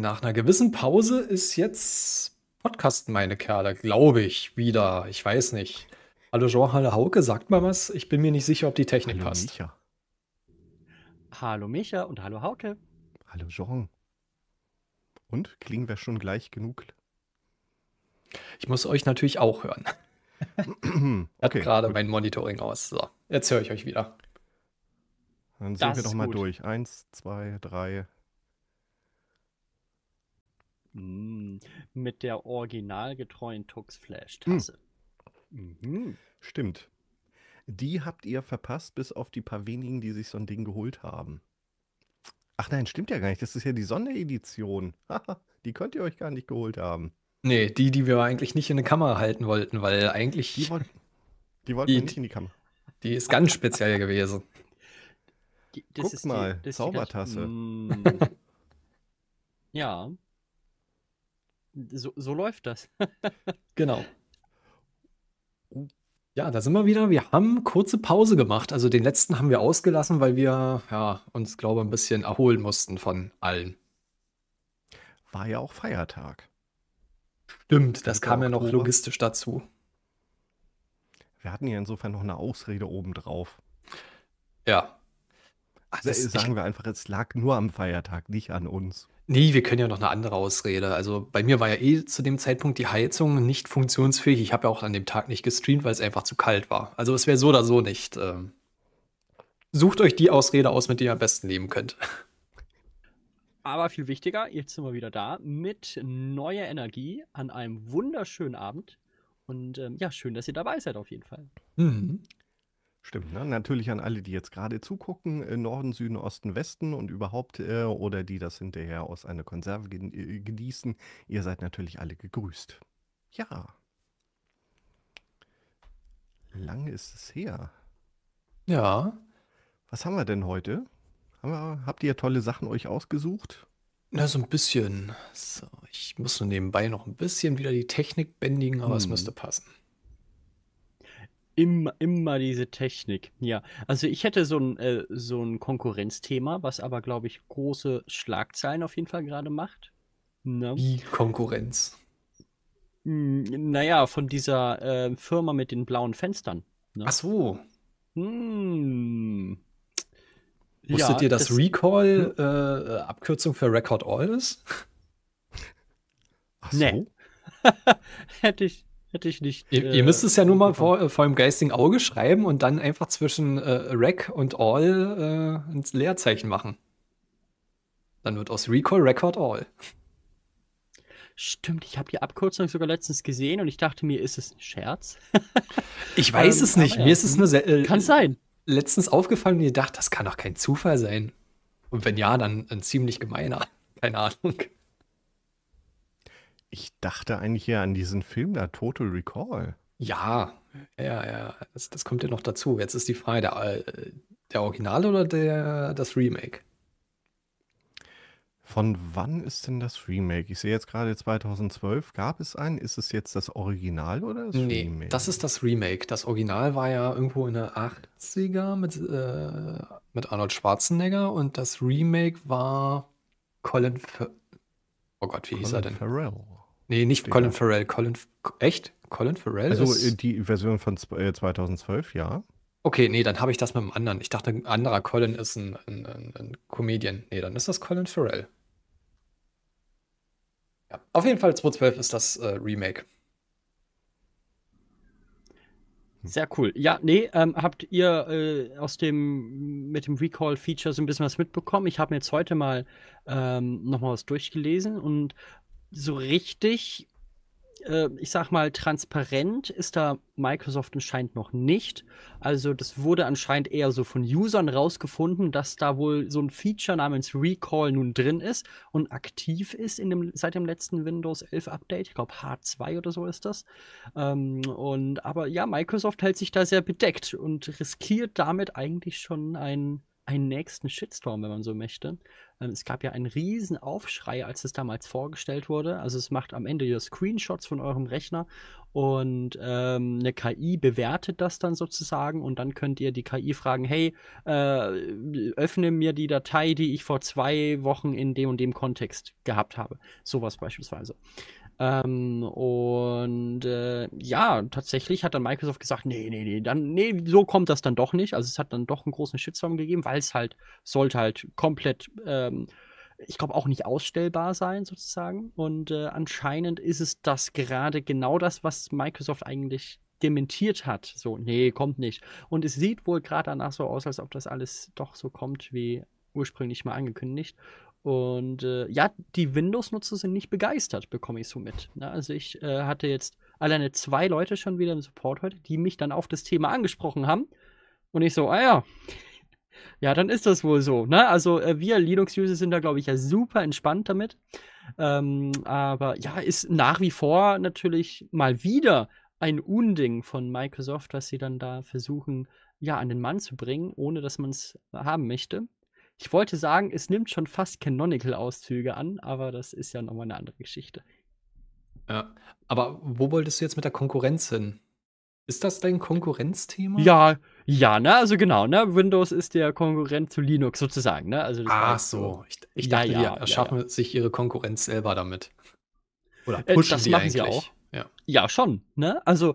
Nach einer gewissen Pause ist jetzt Podcast, meine Kerle, glaube ich, wieder. Ich weiß nicht. Hallo Jean, hallo Hauke, sagt mal was. Ich bin mir nicht sicher, ob die Technik hallo passt. Micha. Hallo Micha und hallo Hauke. Hallo Jean. Und klingen wir schon gleich genug? Ich muss euch natürlich auch hören. okay, Hat gerade mein Monitoring aus. So, jetzt höre ich euch wieder. Dann sind das wir doch mal gut. durch. Eins, zwei, drei, Mm. Mit der originalgetreuen Tux Flash-Tasse. Hm. Mhm. Stimmt. Die habt ihr verpasst, bis auf die paar wenigen, die sich so ein Ding geholt haben. Ach nein, stimmt ja gar nicht. Das ist ja die Sonderedition. die könnt ihr euch gar nicht geholt haben. Nee, die, die wir eigentlich nicht in eine Kamera halten wollten, weil eigentlich. Die, wollt, die wollten die, nicht in die Kamera. Die ist ganz speziell gewesen. Die, Guck mal, die, Zaubertasse. Mm. ja so, so läuft das. genau. Ja, da sind wir wieder. Wir haben kurze Pause gemacht. Also den letzten haben wir ausgelassen, weil wir ja, uns, glaube ich, ein bisschen erholen mussten von allen. War ja auch Feiertag. Stimmt, das kam ja noch logistisch dazu. Wir hatten ja insofern noch eine Ausrede obendrauf. Ja, Ach, ist, sagen wir einfach, es lag nur am Feiertag, nicht an uns. Nee, wir können ja noch eine andere Ausrede. Also bei mir war ja eh zu dem Zeitpunkt die Heizung nicht funktionsfähig. Ich habe ja auch an dem Tag nicht gestreamt, weil es einfach zu kalt war. Also es wäre so oder so nicht. Ähm, sucht euch die Ausrede aus, mit der ihr am besten leben könnt. Aber viel wichtiger, jetzt sind wir wieder da mit neuer Energie an einem wunderschönen Abend. Und ähm, ja, schön, dass ihr dabei seid auf jeden Fall. Mhm. Stimmt, ne? Natürlich an alle, die jetzt gerade zugucken, äh, Norden, Süden, Osten, Westen und überhaupt, äh, oder die das hinterher aus einer Konserve genießen. Äh, ihr seid natürlich alle gegrüßt. Ja, lange ist es her. Ja. Was haben wir denn heute? Haben wir, habt ihr tolle Sachen euch ausgesucht? Na, so ein bisschen. So, ich muss nur nebenbei noch ein bisschen wieder die Technik bändigen, aber es hm. müsste passen. Immer, immer diese Technik. Ja, also ich hätte so ein, äh, so ein Konkurrenzthema, was aber, glaube ich, große Schlagzeilen auf jeden Fall gerade macht. Na? Ne? Wie Konkurrenz? Hm, naja, von dieser äh, Firma mit den blauen Fenstern. Ne? Ach so. Hm. Wusstet ja, ihr, dass das Recall hm? äh, Abkürzung für Record All ist? Ach so. Nee. hätte ich, Hätte ich nicht. Ihr, äh, ihr müsst es ja nur mal vor, äh, vor dem geistigen Auge schreiben und dann einfach zwischen äh, Rec und All äh, ein Leerzeichen machen. Dann wird aus Recall Record All. Stimmt, ich habe die Abkürzung sogar letztens gesehen und ich dachte mir, ist es ein Scherz? ich weiß ähm, es nicht. Mir ja. ist es nur äh, kann sein. letztens aufgefallen und gedacht, das kann doch kein Zufall sein. Und wenn ja, dann ein ziemlich gemeiner. Keine Ahnung. Ich dachte eigentlich ja an diesen Film da, Total Recall. Ja, ja, ja. Das, das kommt ja noch dazu. Jetzt ist die Frage, der, äh, der Original oder der, das Remake? Von wann ist denn das Remake? Ich sehe jetzt gerade 2012. Gab es einen? Ist es jetzt das Original oder das nee, Remake? Das ist das Remake. Das Original war ja irgendwo in der 80er mit, äh, mit Arnold Schwarzenegger und das Remake war Colin. F oh Gott, wie Colin hieß er denn? Farrell. Nee, nicht Digga. Colin Farrell. Colin, echt? Colin Farrell? Also ist äh, die Version von 2012, äh, ja. Okay, nee, dann habe ich das mit einem anderen. Ich dachte, ein anderer Colin ist ein, ein, ein, ein Comedian. Nee, dann ist das Colin Farrell. Ja, auf jeden Fall 2012 ist das äh, Remake. Sehr cool. Ja, nee, ähm, habt ihr äh, aus dem mit dem Recall-Feature so ein bisschen was mitbekommen? Ich habe mir jetzt heute mal ähm, nochmal was durchgelesen und so richtig, äh, ich sag mal, transparent ist da Microsoft anscheinend noch nicht. Also, das wurde anscheinend eher so von Usern rausgefunden, dass da wohl so ein Feature namens Recall nun drin ist und aktiv ist in dem, seit dem letzten Windows 11 Update. Ich glaube, H2 oder so ist das. Ähm, und, aber ja, Microsoft hält sich da sehr bedeckt und riskiert damit eigentlich schon ein einen nächsten Shitstorm, wenn man so möchte. Ähm, es gab ja einen riesen Aufschrei, als es damals vorgestellt wurde. Also es macht am Ende ihr Screenshots von eurem Rechner und ähm, eine KI bewertet das dann sozusagen und dann könnt ihr die KI fragen, hey, äh, öffne mir die Datei, die ich vor zwei Wochen in dem und dem Kontext gehabt habe. Sowas beispielsweise. Ähm, und äh, ja, tatsächlich hat dann Microsoft gesagt, nee, nee, nee, dann, nee, so kommt das dann doch nicht. Also es hat dann doch einen großen Shitstorm gegeben, weil es halt, sollte halt komplett, ähm, ich glaube, auch nicht ausstellbar sein, sozusagen. Und äh, anscheinend ist es das gerade genau das, was Microsoft eigentlich dementiert hat. So, nee, kommt nicht. Und es sieht wohl gerade danach so aus, als ob das alles doch so kommt, wie ursprünglich mal angekündigt. Und äh, ja, die Windows-Nutzer sind nicht begeistert, bekomme ich so mit. Na, ne? also ich äh, hatte jetzt alleine zwei Leute schon wieder im Support heute, die mich dann auf das Thema angesprochen haben. Und ich so, ah ja, ja, dann ist das wohl so. Ne? Also äh, wir Linux-User sind da, glaube ich, ja super entspannt damit. Ähm, aber ja, ist nach wie vor natürlich mal wieder ein Unding von Microsoft, was sie dann da versuchen, ja, an den Mann zu bringen, ohne dass man es haben möchte. Ich wollte sagen, es nimmt schon fast Canonical-Auszüge an, aber das ist ja nochmal eine andere Geschichte. Ja, aber wo wolltest du jetzt mit der Konkurrenz hin? Ist das dein Konkurrenzthema? Ja, ja, ne, also genau, ne, Windows ist der Konkurrent zu Linux sozusagen, ne, also Ach so, ich, ich ja, dachte, ja, die erschaffen ja, sich ihre Konkurrenz selber damit. Oder äh, pushen äh, das die machen eigentlich. sie auch. Ja. ja, schon, ne, also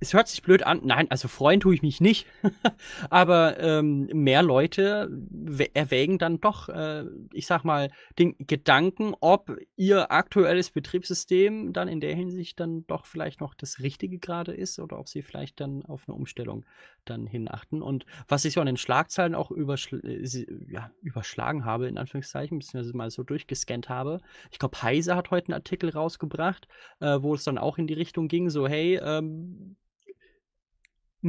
es hört sich blöd an. Nein, also freuen tue ich mich nicht. Aber ähm, mehr Leute erwägen dann doch, äh, ich sag mal, den Gedanken, ob ihr aktuelles Betriebssystem dann in der Hinsicht dann doch vielleicht noch das Richtige gerade ist oder ob sie vielleicht dann auf eine Umstellung dann hinachten. Und was ich so an den Schlagzeilen auch überschl äh, ja, überschlagen habe, in Anführungszeichen, beziehungsweise mal so durchgescannt habe, ich glaube, Heise hat heute einen Artikel rausgebracht, äh, wo es dann auch in die Richtung ging, so, hey, ähm,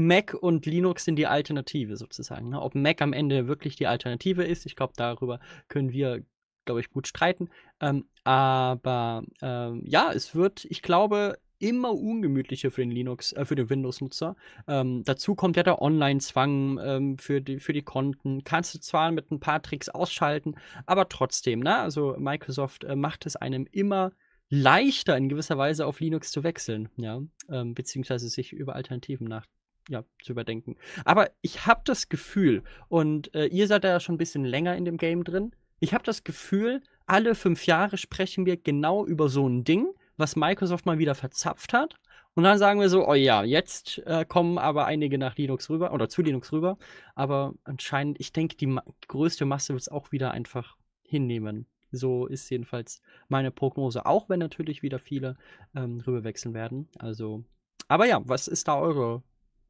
Mac und Linux sind die Alternative sozusagen. Ne? Ob Mac am Ende wirklich die Alternative ist, ich glaube, darüber können wir, glaube ich, gut streiten. Ähm, aber ähm, ja, es wird, ich glaube, immer ungemütlicher für den Linux, äh, für den Windows-Nutzer. Ähm, dazu kommt ja der Online-Zwang ähm, für, die, für die Konten. Kannst du zwar mit ein paar Tricks ausschalten, aber trotzdem, ne? Also Microsoft äh, macht es einem immer leichter, in gewisser Weise auf Linux zu wechseln, ja, ähm, beziehungsweise sich über Alternativen nach, ja, zu überdenken. Aber ich habe das Gefühl, und äh, ihr seid ja schon ein bisschen länger in dem Game drin, ich habe das Gefühl, alle fünf Jahre sprechen wir genau über so ein Ding, was Microsoft mal wieder verzapft hat. Und dann sagen wir so, oh ja, jetzt äh, kommen aber einige nach Linux rüber oder zu Linux rüber. Aber anscheinend, ich denke, die ma größte Masse wird es auch wieder einfach hinnehmen. So ist jedenfalls meine Prognose, auch wenn natürlich wieder viele ähm, rüberwechseln werden. Also, aber ja, was ist da eure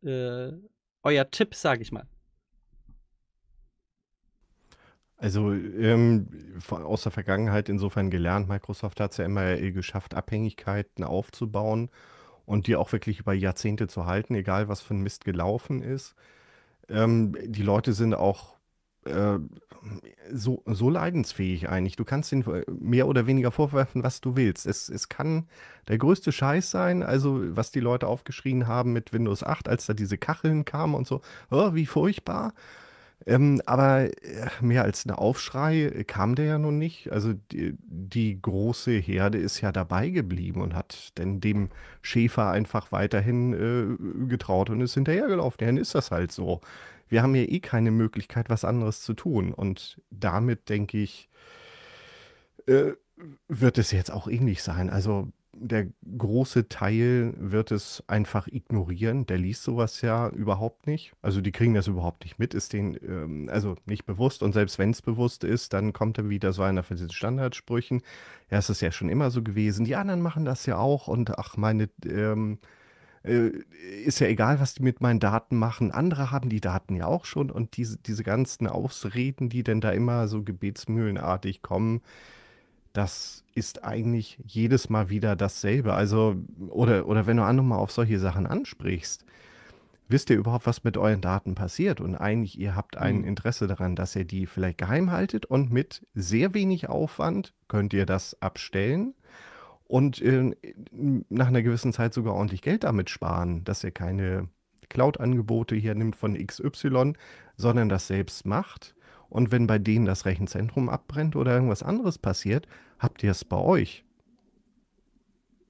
äh, euer Tipp, sage ich mal? Also ähm, aus der Vergangenheit insofern gelernt, Microsoft hat es ja immer eh geschafft, Abhängigkeiten aufzubauen und die auch wirklich über Jahrzehnte zu halten, egal was für ein Mist gelaufen ist. Ähm, die Leute sind auch äh, so, so leidensfähig eigentlich. Du kannst ihn äh, mehr oder weniger vorwerfen, was du willst. Es, es kann der größte Scheiß sein, also was die Leute aufgeschrien haben mit Windows 8, als da diese Kacheln kamen und so, oh, wie furchtbar. Ähm, aber äh, mehr als ein Aufschrei kam der ja nun nicht. Also die, die, große Herde ist ja dabei geblieben und hat denn dem Schäfer einfach weiterhin äh, getraut und ist hinterhergelaufen. Dann ist das halt so wir haben ja eh keine Möglichkeit, was anderes zu tun. Und damit denke ich, äh, wird es jetzt auch ähnlich eh sein. Also der große Teil wird es einfach ignorieren. Der liest sowas ja überhaupt nicht. Also die kriegen das überhaupt nicht mit, ist denen ähm, also nicht bewusst. Und selbst wenn es bewusst ist, dann kommt er wieder so einer von diesen Standardsprüchen. Ja, es ist ja schon immer so gewesen. Die anderen machen das ja auch. Und ach, meine ähm, äh, ist ja egal, was die mit meinen Daten machen. Andere haben die Daten ja auch schon und diese, diese ganzen Ausreden, die denn da immer so gebetsmühlenartig kommen, das ist eigentlich jedes Mal wieder dasselbe. Also, oder, oder wenn du andere mal auf solche Sachen ansprichst, wisst ihr überhaupt, was mit euren Daten passiert? Und eigentlich, ihr habt ein mhm. Interesse daran, dass ihr die vielleicht geheim haltet und mit sehr wenig Aufwand könnt ihr das abstellen und äh, nach einer gewissen Zeit sogar ordentlich Geld damit sparen, dass ihr keine Cloud-Angebote hier nimmt von XY, sondern das selbst macht. Und wenn bei denen das Rechenzentrum abbrennt oder irgendwas anderes passiert, habt ihr es bei euch.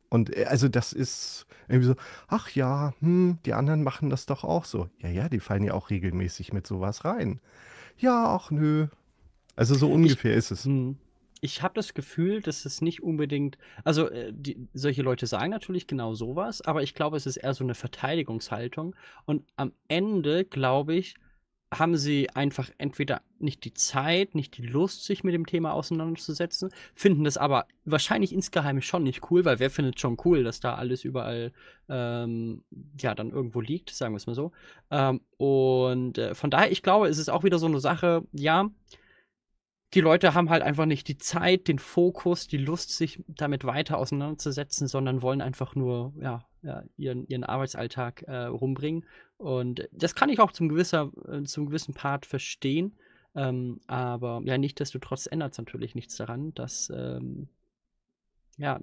Und äh, also das ist irgendwie so, ach ja, hm, die anderen machen das doch auch so. Ja, ja, die fallen ja auch regelmäßig mit sowas rein. Ja, ach nö. Also so ungefähr ich, ist es. Hm ich habe das Gefühl, dass es nicht unbedingt, also äh, die, solche Leute sagen natürlich genau sowas, aber ich glaube, es ist eher so eine Verteidigungshaltung. Und am Ende, glaube ich, haben sie einfach entweder nicht die Zeit, nicht die Lust, sich mit dem Thema auseinanderzusetzen, finden das aber wahrscheinlich insgeheim schon nicht cool, weil wer findet schon cool, dass da alles überall ähm, ja dann irgendwo liegt, sagen wir es mal so. Ähm, und äh, von daher, ich glaube, es ist auch wieder so eine Sache, ja, die Leute haben halt einfach nicht die Zeit, den Fokus, die Lust, sich damit weiter auseinanderzusetzen, sondern wollen einfach nur ja, ja ihren, ihren Arbeitsalltag äh, rumbringen. Und das kann ich auch zum, gewisser, äh, zum gewissen Part verstehen. Ähm, aber ja, nicht desto trotz ändert es natürlich nichts daran, dass ähm, ja,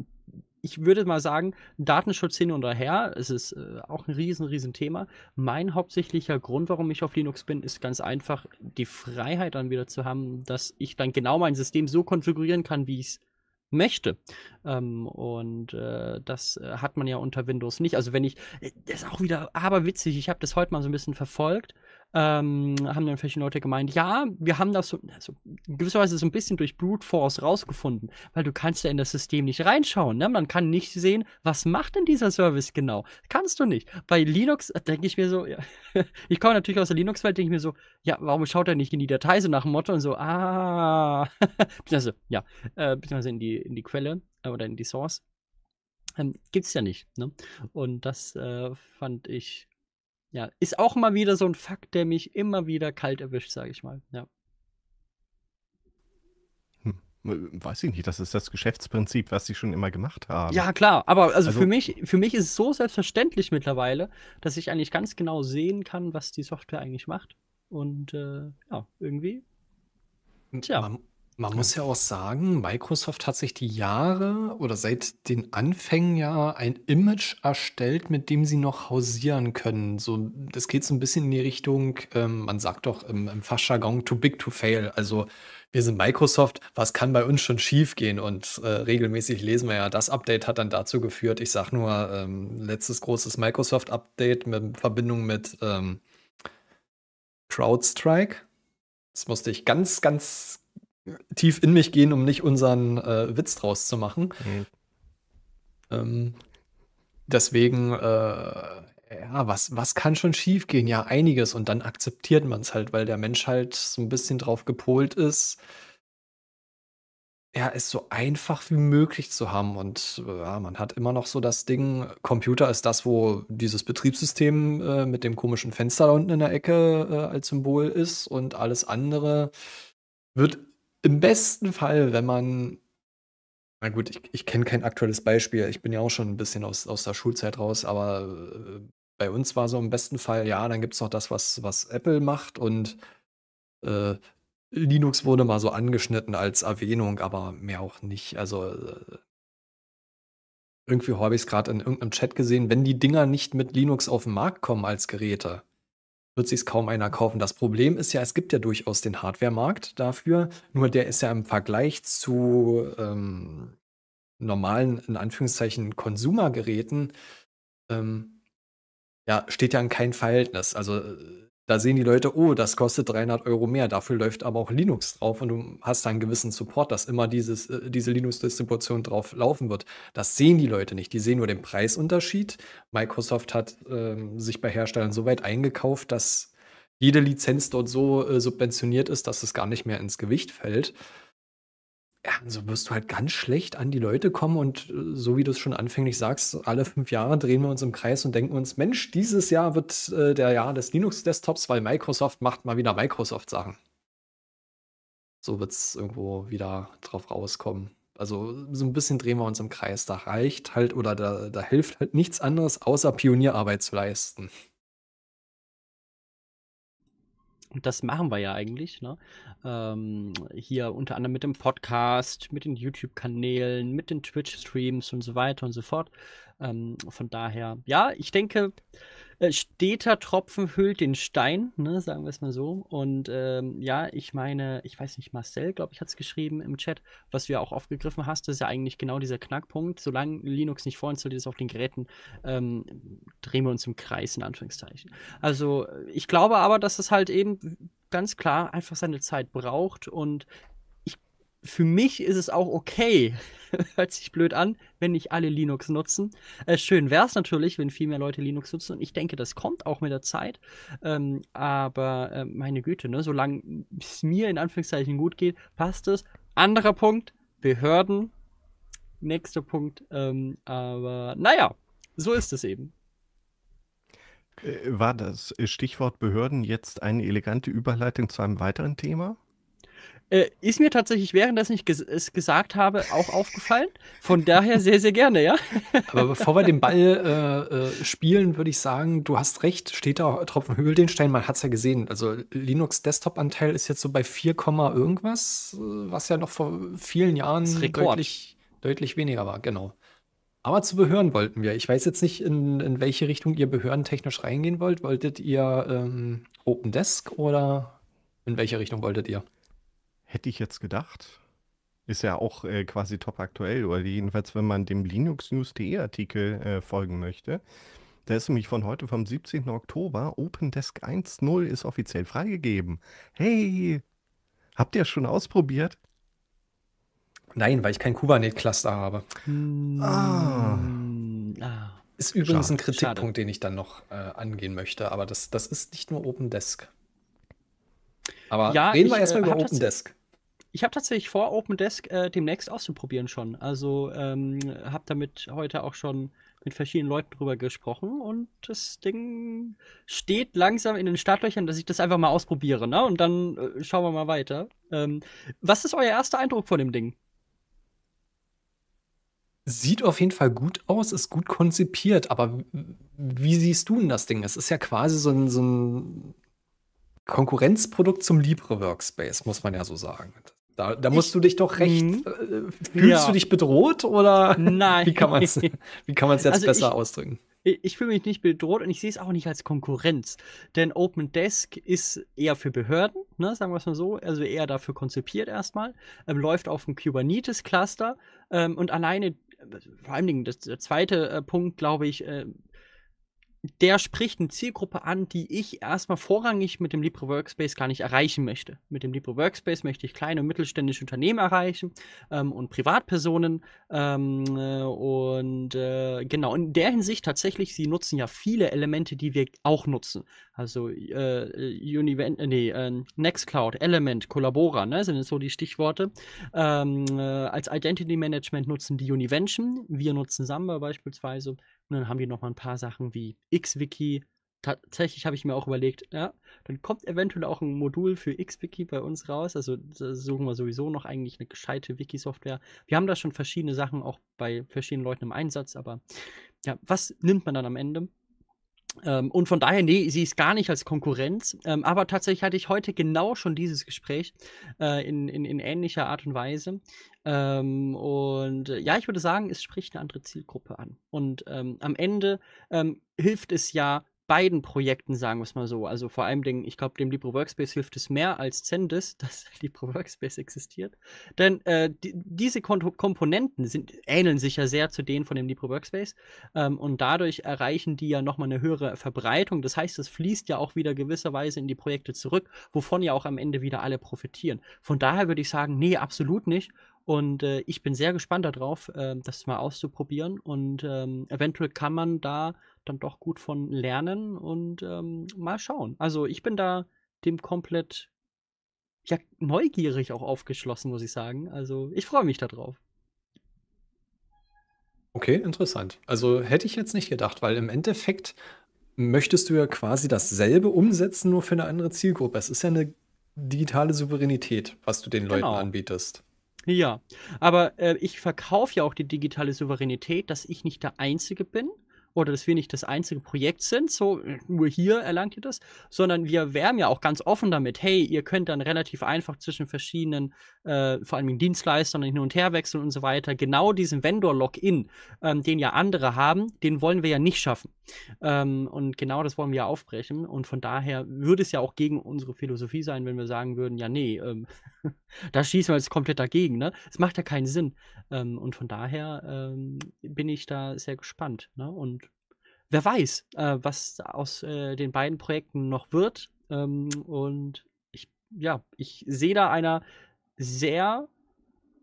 ich würde mal sagen, Datenschutz hin und her, es ist äh, auch ein riesen, riesen Thema. Mein hauptsächlicher Grund, warum ich auf Linux bin, ist ganz einfach, die Freiheit dann wieder zu haben, dass ich dann genau mein System so konfigurieren kann, wie ich es möchte. Ähm, und äh, das äh, hat man ja unter Windows nicht. Also wenn ich, äh, das ist auch wieder aberwitzig, ich habe das heute mal so ein bisschen verfolgt ähm, haben dann verschiedene Leute gemeint, ja, wir haben das so, also gewisserweise so ein bisschen durch Brute Force rausgefunden, weil du kannst ja in das System nicht reinschauen. Ne? Man kann nicht sehen, was macht denn dieser Service genau. Kannst du nicht. Bei Linux äh, denke ich mir so, ja, ich komme natürlich aus der Linux-Welt, denke ich mir so, ja, warum schaut er nicht in die Datei so nach dem Motto und so, ah, also, ja, äh, beziehungsweise in die, in die Quelle äh, oder in die Source. Ähm, es ja nicht. Ne? Und das äh, fand ich ja, ist auch mal wieder so ein Fakt, der mich immer wieder kalt erwischt, sage ich mal. Ja. Hm, weiß ich nicht, das ist das Geschäftsprinzip, was sie schon immer gemacht haben. Ja, klar, aber also, also für, mich, für mich ist es so selbstverständlich mittlerweile, dass ich eigentlich ganz genau sehen kann, was die Software eigentlich macht. Und äh, ja, irgendwie. Tja. Man, man muss ja auch sagen, Microsoft hat sich die Jahre oder seit den Anfängen ja ein Image erstellt, mit dem sie noch hausieren können. So, das geht so ein bisschen in die Richtung, ähm, man sagt doch im, im Fachjargon, too big to fail. Also wir sind Microsoft, was kann bei uns schon schiefgehen? Und äh, regelmäßig lesen wir ja, das Update hat dann dazu geführt, ich sag nur, ähm, letztes großes Microsoft-Update mit Verbindung mit ähm, CrowdStrike. Das musste ich ganz, ganz, tief in mich gehen, um nicht unseren äh, Witz draus zu machen. Mhm. Ähm, deswegen, äh, ja, was, was kann schon schiefgehen? Ja, einiges. Und dann akzeptiert man es halt, weil der Mensch halt so ein bisschen drauf gepolt ist, ja, es so einfach wie möglich zu haben. Und ja, man hat immer noch so das Ding, Computer ist das, wo dieses Betriebssystem äh, mit dem komischen Fenster da unten in der Ecke äh, als Symbol ist und alles andere wird im besten Fall, wenn man. Na gut, ich, ich kenne kein aktuelles Beispiel. Ich bin ja auch schon ein bisschen aus, aus der Schulzeit raus, aber äh, bei uns war so im besten Fall, ja, dann gibt es noch das, was, was Apple macht und äh, Linux wurde mal so angeschnitten als Erwähnung, aber mehr auch nicht. Also äh, irgendwie habe ich es gerade in irgendeinem Chat gesehen, wenn die Dinger nicht mit Linux auf den Markt kommen als Geräte, wird sich kaum einer kaufen. Das Problem ist ja, es gibt ja durchaus den Hardware-Markt dafür, nur der ist ja im Vergleich zu ähm, normalen, in Anführungszeichen, Konsumergeräten, ähm, ja, steht ja in keinem Verhältnis. Also äh, da sehen die Leute, oh, das kostet 300 Euro mehr, dafür läuft aber auch Linux drauf und du hast da einen gewissen Support, dass immer dieses, äh, diese Linux-Distribution drauf laufen wird. Das sehen die Leute nicht, die sehen nur den Preisunterschied. Microsoft hat ähm, sich bei Herstellern so weit eingekauft, dass jede Lizenz dort so äh, subventioniert ist, dass es gar nicht mehr ins Gewicht fällt ja, so wirst du halt ganz schlecht an die Leute kommen und äh, so wie du es schon anfänglich sagst, alle fünf Jahre drehen wir uns im Kreis und denken uns, Mensch, dieses Jahr wird äh, der Jahr des Linux-Desktops, weil Microsoft macht mal wieder Microsoft-Sachen. So wird es irgendwo wieder drauf rauskommen. Also so ein bisschen drehen wir uns im Kreis. Da reicht halt oder da, da hilft halt nichts anderes, außer Pionierarbeit zu leisten. Und das machen wir ja eigentlich, ne? Ähm, hier unter anderem mit dem Podcast, mit den YouTube-Kanälen, mit den Twitch-Streams und so weiter und so fort. Ähm, von daher, ja, ich denke, äh, steter Tropfen hüllt den Stein, ne, sagen wir es mal so. Und ähm, ja, ich meine, ich weiß nicht, Marcel, glaube ich, hat es geschrieben im Chat, was du ja auch aufgegriffen hast, das ist ja eigentlich genau dieser Knackpunkt. Solange Linux nicht vorinstalliert ist auf den Geräten, ähm, drehen wir uns im Kreis, in Anführungszeichen. Also ich glaube aber, dass es halt eben ganz klar einfach seine Zeit braucht und für mich ist es auch okay, hört sich blöd an, wenn nicht alle Linux nutzen. Äh, schön wäre es natürlich, wenn viel mehr Leute Linux nutzen und ich denke, das kommt auch mit der Zeit. Ähm, aber äh, meine Güte, ne, solange es mir in Anführungszeichen gut geht, passt es. Anderer Punkt, Behörden. Nächster Punkt, ähm, aber naja, so ist es eben. Äh, war das Stichwort Behörden jetzt eine elegante Überleitung zu einem weiteren Thema? Äh, ist mir tatsächlich, während ich ges es gesagt habe, auch aufgefallen. Von daher sehr, sehr gerne, ja. Aber bevor wir den Ball äh, äh, spielen, würde ich sagen, du hast recht, steht da Tropfen Höhl, den Stein, man hat es ja gesehen. Also Linux Desktop-Anteil ist jetzt so bei 4, irgendwas, äh, was ja noch vor vielen Jahren deutlich, deutlich weniger war, genau. Aber zu Behörden wollten wir. Ich weiß jetzt nicht, in, in welche Richtung ihr behörentechnisch reingehen wollt. Wolltet ihr ähm, Open Desk oder in welche Richtung wolltet ihr? Hätte ich jetzt gedacht. Ist ja auch äh, quasi top aktuell, oder jedenfalls, wenn man dem Linux-News.de Artikel äh, folgen möchte. Der ist nämlich von heute, vom 17. Oktober. OpenDesk 1.0 ist offiziell freigegeben. Hey! Habt ihr schon ausprobiert? Nein, weil ich kein Kubernetes-Cluster habe. Hm. Ah. ah. Ist übrigens Schade. ein Kritikpunkt, Schade. den ich dann noch äh, angehen möchte, aber das, das ist nicht nur OpenDesk. Aber ja, reden wir äh, erstmal äh, über OpenDesk. Ich habe tatsächlich vor, OpenDesk äh, demnächst auszuprobieren schon. Also ähm, habe damit heute auch schon mit verschiedenen Leuten drüber gesprochen und das Ding steht langsam in den Startlöchern, dass ich das einfach mal ausprobiere, ne? Und dann äh, schauen wir mal weiter. Ähm, was ist euer erster Eindruck von dem Ding? Sieht auf jeden Fall gut aus, ist gut konzipiert, aber wie siehst du denn das Ding? Es ist ja quasi so ein, so ein Konkurrenzprodukt zum Libre Workspace, muss man ja so sagen. Da, da musst ich, du dich doch recht. Hm. Äh, fühlst ja. du dich bedroht oder Nein. wie kann man es jetzt also besser ich, ausdrücken? Ich fühle mich nicht bedroht und ich sehe es auch nicht als Konkurrenz. Denn Open Desk ist eher für Behörden, ne, sagen wir es mal so, also eher dafür konzipiert erstmal, ähm, läuft auf dem Kubernetes-Cluster ähm, und alleine, äh, vor allen Dingen das, der zweite äh, Punkt, glaube ich, äh, der spricht eine Zielgruppe an, die ich erstmal vorrangig mit dem Libre Workspace gar nicht erreichen möchte. Mit dem Libre Workspace möchte ich kleine und mittelständische Unternehmen erreichen ähm, und Privatpersonen. Ähm, äh, und äh, genau, in der Hinsicht tatsächlich, sie nutzen ja viele Elemente, die wir auch nutzen. Also äh, Univen nee, äh, Nextcloud, Element, Collabora, ne, sind so die Stichworte. Ähm, äh, als Identity Management nutzen die Univention, wir nutzen Samba beispielsweise. Und dann haben die nochmal ein paar Sachen wie XWiki. Tatsächlich habe ich mir auch überlegt, ja, dann kommt eventuell auch ein Modul für XWiki bei uns raus. Also suchen wir sowieso noch eigentlich eine gescheite Wiki-Software. Wir haben da schon verschiedene Sachen auch bei verschiedenen Leuten im Einsatz, aber ja, was nimmt man dann am Ende? Ähm, und von daher, nee, sie ist gar nicht als Konkurrenz. Ähm, aber tatsächlich hatte ich heute genau schon dieses Gespräch äh, in, in, in, ähnlicher Art und Weise. Ähm, und äh, ja, ich würde sagen, es spricht eine andere Zielgruppe an. Und ähm, am Ende ähm, hilft es ja beiden Projekten, sagen wir es mal so. Also vor allem, den, ich glaube, dem Libre Workspace hilft es mehr als Zendes, dass Libre Workspace existiert. Denn äh, die, diese Kon Komponenten sind, ähneln sich ja sehr zu denen von dem Libre Workspace. Ähm, und dadurch erreichen die ja nochmal eine höhere Verbreitung. Das heißt, es fließt ja auch wieder gewisserweise in die Projekte zurück, wovon ja auch am Ende wieder alle profitieren. Von daher würde ich sagen, nee, absolut nicht. Und äh, ich bin sehr gespannt darauf, äh, das mal auszuprobieren. Und ähm, eventuell kann man da dann doch gut von lernen und ähm, mal schauen. Also ich bin da dem komplett ja, neugierig auch aufgeschlossen, muss ich sagen. Also ich freue mich darauf. Okay, interessant. Also hätte ich jetzt nicht gedacht, weil im Endeffekt möchtest du ja quasi dasselbe umsetzen, nur für eine andere Zielgruppe. Es ist ja eine digitale Souveränität, was du den Leuten genau. anbietest. Ja, aber äh, ich verkaufe ja auch die digitale Souveränität, dass ich nicht der Einzige bin, oder dass wir nicht das einzige Projekt sind, so nur hier erlangt ihr das, sondern wir wären ja auch ganz offen damit, hey, ihr könnt dann relativ einfach zwischen verschiedenen, äh, vor allem Dienstleistern hin und her wechseln und so weiter. Genau diesen Vendor-Login, ähm, den ja andere haben, den wollen wir ja nicht schaffen. Ähm, und genau das wollen wir ja aufbrechen. Und von daher würde es ja auch gegen unsere Philosophie sein, wenn wir sagen würden, ja, nee, ähm, da schießen wir jetzt komplett dagegen. Ne? Das macht ja keinen Sinn. Ähm, und von daher ähm, bin ich da sehr gespannt. Ne? Und wer weiß, äh, was aus äh, den beiden Projekten noch wird. Ähm, und ich, ja, ich sehe da einer sehr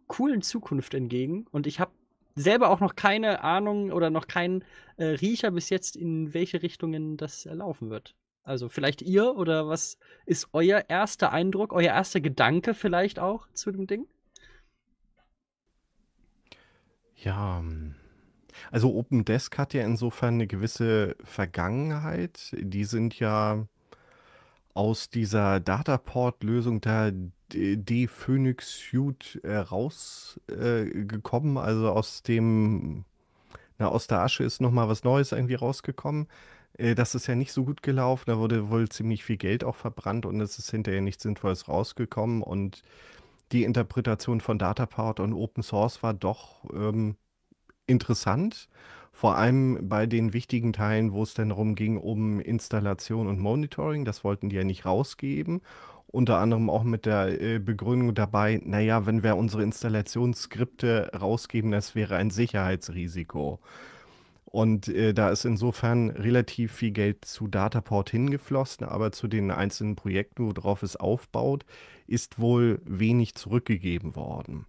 coolen Zukunft entgegen. Und ich habe selber auch noch keine Ahnung oder noch keinen äh, Riecher bis jetzt, in welche Richtungen das äh, laufen wird. Also vielleicht ihr oder was ist euer erster Eindruck, euer erster Gedanke vielleicht auch zu dem Ding? Ja, hm. Also OpenDesk hat ja insofern eine gewisse Vergangenheit. Die sind ja aus dieser Dataport-Lösung da D-Phoenix Suite rausgekommen. Äh, äh also aus dem, na, aus der Asche ist nochmal was Neues irgendwie rausgekommen. Äh, das ist ja nicht so gut gelaufen. Da wurde wohl ziemlich viel Geld auch verbrannt und es ist hinterher nichts Sinnvolles rausgekommen. Und die Interpretation von Dataport und Open Source war doch ähm, interessant. Vor allem bei den wichtigen Teilen, wo es dann darum ging, um Installation und Monitoring. Das wollten die ja nicht rausgeben. Unter anderem auch mit der äh, Begründung dabei, naja, wenn wir unsere Installationsskripte rausgeben, das wäre ein Sicherheitsrisiko. Und äh, da ist insofern relativ viel Geld zu Dataport hingeflossen, aber zu den einzelnen Projekten, worauf es aufbaut, ist wohl wenig zurückgegeben worden.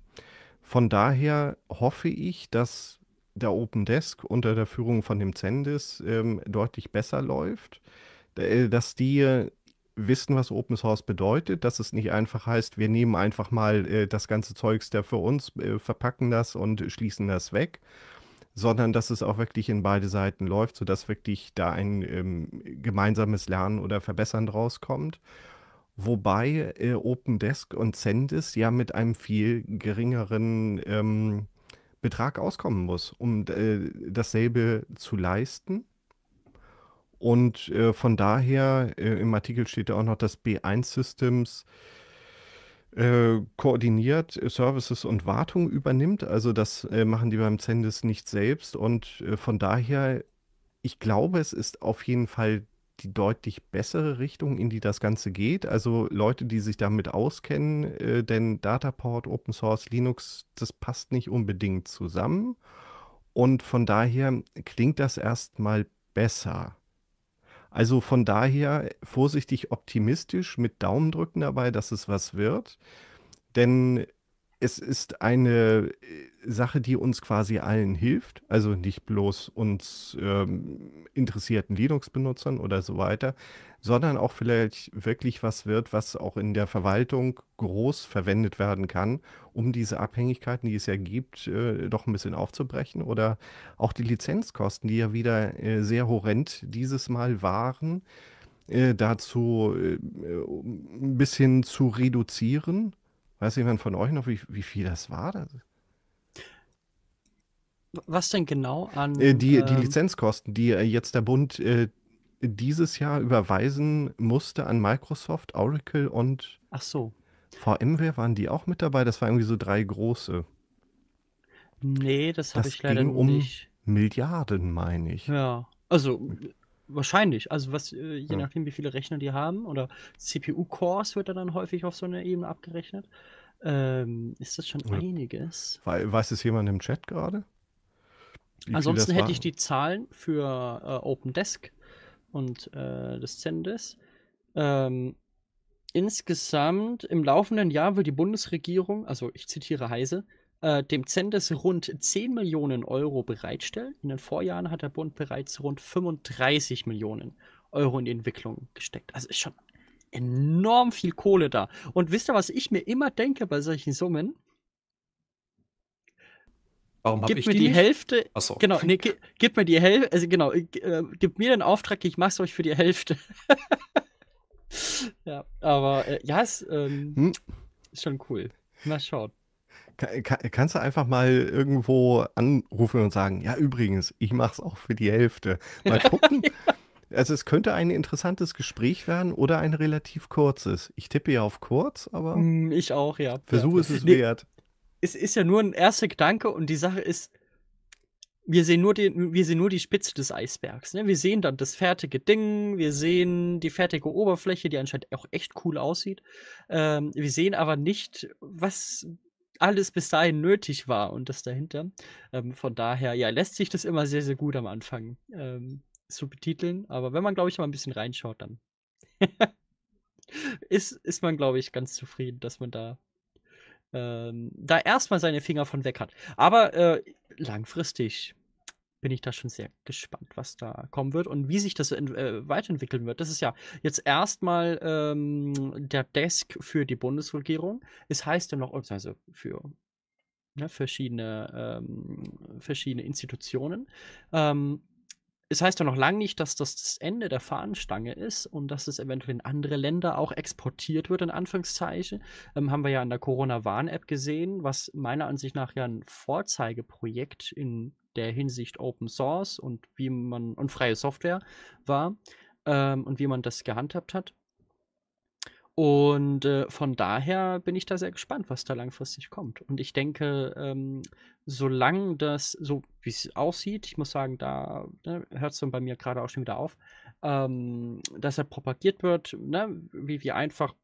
Von daher hoffe ich, dass der Open Desk unter der Führung von dem Zendis ähm, deutlich besser läuft, äh, dass die äh, wissen, was Open Source bedeutet, dass es nicht einfach heißt, wir nehmen einfach mal äh, das ganze Zeugs der für uns, äh, verpacken das und schließen das weg, sondern dass es auch wirklich in beide Seiten läuft, sodass wirklich da ein ähm, gemeinsames Lernen oder Verbessern draus kommt. Wobei äh, Open Desk und Sendis ja mit einem viel geringeren ähm, Betrag auskommen muss, um äh, dasselbe zu leisten. Und äh, von daher, äh, im Artikel steht ja auch noch, dass B1 Systems äh, koordiniert äh, Services und Wartung übernimmt. Also das äh, machen die beim Zendis nicht selbst. Und von daher, ich glaube, es ist auf jeden Fall die deutlich bessere Richtung, in die das Ganze geht. Also Leute, die sich damit auskennen, äh, denn Dataport, Open Source, Linux, das passt nicht unbedingt zusammen. Und von daher klingt das erstmal besser. Also von daher vorsichtig optimistisch mit Daumen drücken dabei, dass es was wird. Denn es ist eine äh, Sache, die uns quasi allen hilft, also nicht bloß uns ähm, interessierten Linux-Benutzern oder so weiter, sondern auch vielleicht wirklich was wird, was auch in der Verwaltung groß verwendet werden kann, um diese Abhängigkeiten, die es ja gibt, äh, doch ein bisschen aufzubrechen oder auch die Lizenzkosten, die ja wieder äh, sehr horrend dieses Mal waren, äh, dazu äh, ein bisschen zu reduzieren Weiß jemand von euch noch, wie, wie viel das war? was denn genau an. Äh, die, die ähm, Lizenzkosten, die äh, jetzt der Bund äh, dieses Jahr überweisen musste an Microsoft, Oracle und. Ach so. VMware waren die auch mit dabei? Das waren irgendwie so drei große. Nee, das habe ich leider ging um nicht. Milliarden, meine ich. Ja. Also Wahrscheinlich. Also was, äh, je nachdem, wie viele Rechner die haben oder CPU-Cores wird dann häufig auf so einer Ebene abgerechnet. Ähm, ist das schon ja. einiges? Weiß es jemand im Chat gerade? Ansonsten hätte ich die Zahlen für äh, OpenDesk und äh, das Zendes. Ähm, insgesamt im laufenden Jahr will die Bundesregierung, also ich zitiere Heise, äh, dem Zendes rund 10 Millionen Euro bereitstellen. In den Vorjahren hat der Bund bereits rund 35 Millionen Euro in die Entwicklung gesteckt. Also ist schon enorm viel Kohle da. Und wisst ihr, was ich mir immer denke bei solchen Summen? Warum gib ich mir die, die Hälfte. Achso. Genau, nee, gib, gib mir die Hälfte, also genau, äh, äh, gib mir den Auftrag, ich mach's euch für die Hälfte. ja, aber äh, ja, es ähm, hm. ist schon cool. Mal schauen. Kann, kannst du einfach mal irgendwo anrufen und sagen, ja, übrigens, ich mache es auch für die Hälfte. Mal gucken. Also es könnte ein interessantes Gespräch werden oder ein relativ kurzes. Ich tippe ja auf kurz, aber. Mm, ich auch, ja. Versuche ja. es ist nee, wert. Es ist ja nur ein erster Gedanke und die Sache ist, wir sehen nur die, wir sehen nur die Spitze des Eisbergs. Ne? Wir sehen dann das fertige Ding, wir sehen die fertige Oberfläche, die anscheinend auch echt cool aussieht. Ähm, wir sehen aber nicht, was alles bis dahin nötig war und das dahinter. Ähm, von daher, ja, lässt sich das immer sehr, sehr gut am Anfang ähm, zu betiteln. Aber wenn man, glaube ich, mal ein bisschen reinschaut, dann ist, ist man, glaube ich, ganz zufrieden, dass man da ähm, da erstmal seine Finger von weg hat. Aber äh, langfristig bin ich da schon sehr gespannt, was da kommen wird und wie sich das äh, weiterentwickeln wird. Das ist ja jetzt erstmal ähm, der Desk für die Bundesregierung. Es heißt ja noch, oh, also für ne, verschiedene, ähm, verschiedene Institutionen. Ähm, es heißt ja noch lange nicht, dass das das Ende der Fahnenstange ist und dass es eventuell in andere Länder auch exportiert wird, in Anführungszeichen. Ähm, haben wir ja in der Corona-Warn-App gesehen, was meiner Ansicht nach ja ein Vorzeigeprojekt in der Hinsicht Open Source und wie man und freie Software war ähm, und wie man das gehandhabt hat. Und äh, von daher bin ich da sehr gespannt, was da langfristig kommt. Und ich denke, ähm, solange das so, wie es aussieht, ich muss sagen, da ne, hört es dann bei mir gerade auch schon wieder auf, ähm, dass er propagiert wird, ne, wie, wie einfach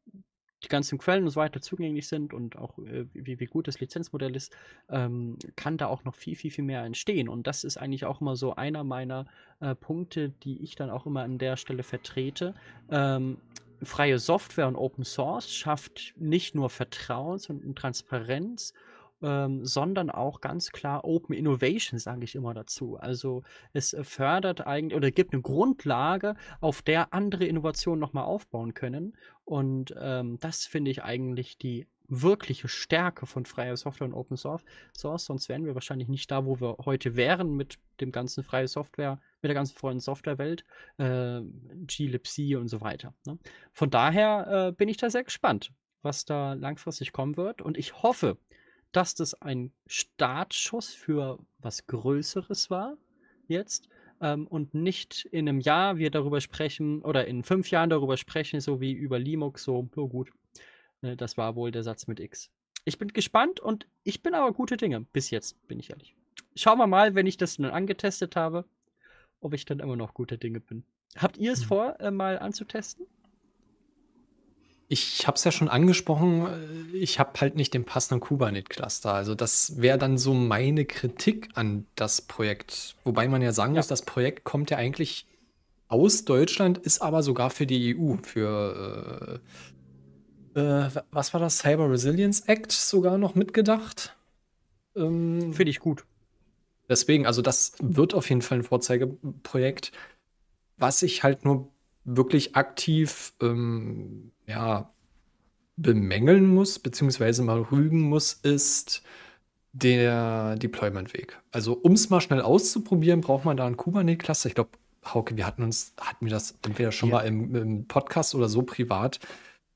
die ganzen Quellen und so weiter zugänglich sind und auch äh, wie, wie gut das Lizenzmodell ist, ähm, kann da auch noch viel, viel, viel mehr entstehen. Und das ist eigentlich auch immer so einer meiner äh, Punkte, die ich dann auch immer an der Stelle vertrete. Ähm, freie Software und Open Source schafft nicht nur Vertrauen, sondern Transparenz ähm, sondern auch ganz klar Open Innovation, sage ich immer dazu. Also es fördert eigentlich oder gibt eine Grundlage, auf der andere Innovationen nochmal aufbauen können. Und ähm, das finde ich eigentlich die wirkliche Stärke von freier Software und Open Source. Sonst wären wir wahrscheinlich nicht da, wo wir heute wären mit dem ganzen freien Software, mit der ganzen freien Softwarewelt, äh, glibc und so weiter. Ne? Von daher äh, bin ich da sehr gespannt, was da langfristig kommen wird. Und ich hoffe, dass das ein Startschuss für was Größeres war jetzt ähm, und nicht in einem Jahr wir darüber sprechen oder in fünf Jahren darüber sprechen, so wie über Linux, so, oh gut, ne, das war wohl der Satz mit X. Ich bin gespannt und ich bin aber gute Dinge, bis jetzt, bin ich ehrlich. Schauen wir mal, wenn ich das nun angetestet habe, ob ich dann immer noch gute Dinge bin. Habt ihr es mhm. vor, äh, mal anzutesten? ich habe es ja schon angesprochen, äh, ich habe halt nicht den passenden Kubernetes-Cluster. Also das wäre dann so meine Kritik an das Projekt. Wobei man ja sagen muss, das Projekt kommt ja eigentlich aus Deutschland, ist aber sogar für die EU, für äh, äh, was war das? Cyber Resilience Act sogar noch mitgedacht. Ähm, Finde ich gut. Deswegen, also das wird auf jeden Fall ein Vorzeigeprojekt, was ich halt nur wirklich aktiv ähm, ja, bemängeln muss, beziehungsweise mal rügen muss, ist der Deployment-Weg. Also um es mal schnell auszuprobieren, braucht man da einen Kubernetes-Cluster. Ich glaube, Hauke, wir hatten uns, hatten wir das entweder schon ja. mal im, im, Podcast oder so privat,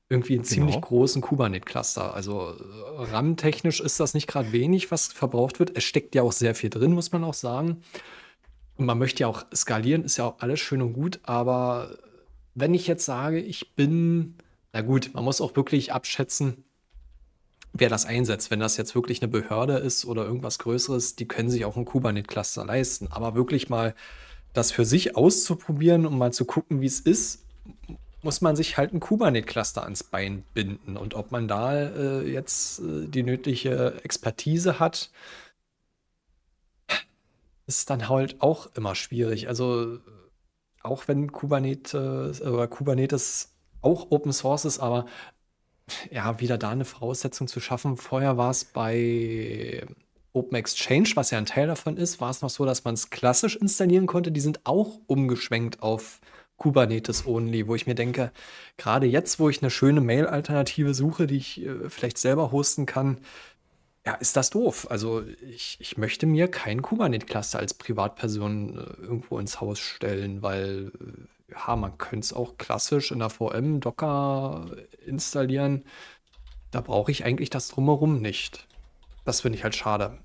irgendwie einen genau. ziemlich großen Kubernetes-Cluster. Also RAM-technisch ist das nicht gerade wenig, was verbraucht wird. Es steckt ja auch sehr viel drin, muss man auch sagen. Und man möchte ja auch skalieren, ist ja auch alles schön und gut, aber wenn ich jetzt sage, ich bin na gut, man muss auch wirklich abschätzen, wer das einsetzt. Wenn das jetzt wirklich eine Behörde ist oder irgendwas Größeres, die können sich auch ein Kubernetes-Cluster leisten. Aber wirklich mal das für sich auszuprobieren und mal zu gucken, wie es ist, muss man sich halt ein Kubernetes-Cluster ans Bein binden. Und ob man da äh, jetzt äh, die nötige Expertise hat, ist dann halt auch immer schwierig. Also auch wenn Kubernetes äh, oder Kubernetes auch Open Source ist, aber ja, wieder da eine Voraussetzung zu schaffen. Vorher war es bei Open Exchange, was ja ein Teil davon ist, war es noch so, dass man es klassisch installieren konnte. Die sind auch umgeschwenkt auf Kubernetes Only, wo ich mir denke, gerade jetzt, wo ich eine schöne Mail-Alternative suche, die ich äh, vielleicht selber hosten kann, ja, ist das doof. Also ich, ich möchte mir keinen Kubernetes-Cluster als Privatperson äh, irgendwo ins Haus stellen, weil äh, ja, man könnte es auch klassisch in der VM Docker installieren. Da brauche ich eigentlich das drumherum nicht. Das finde ich halt schade.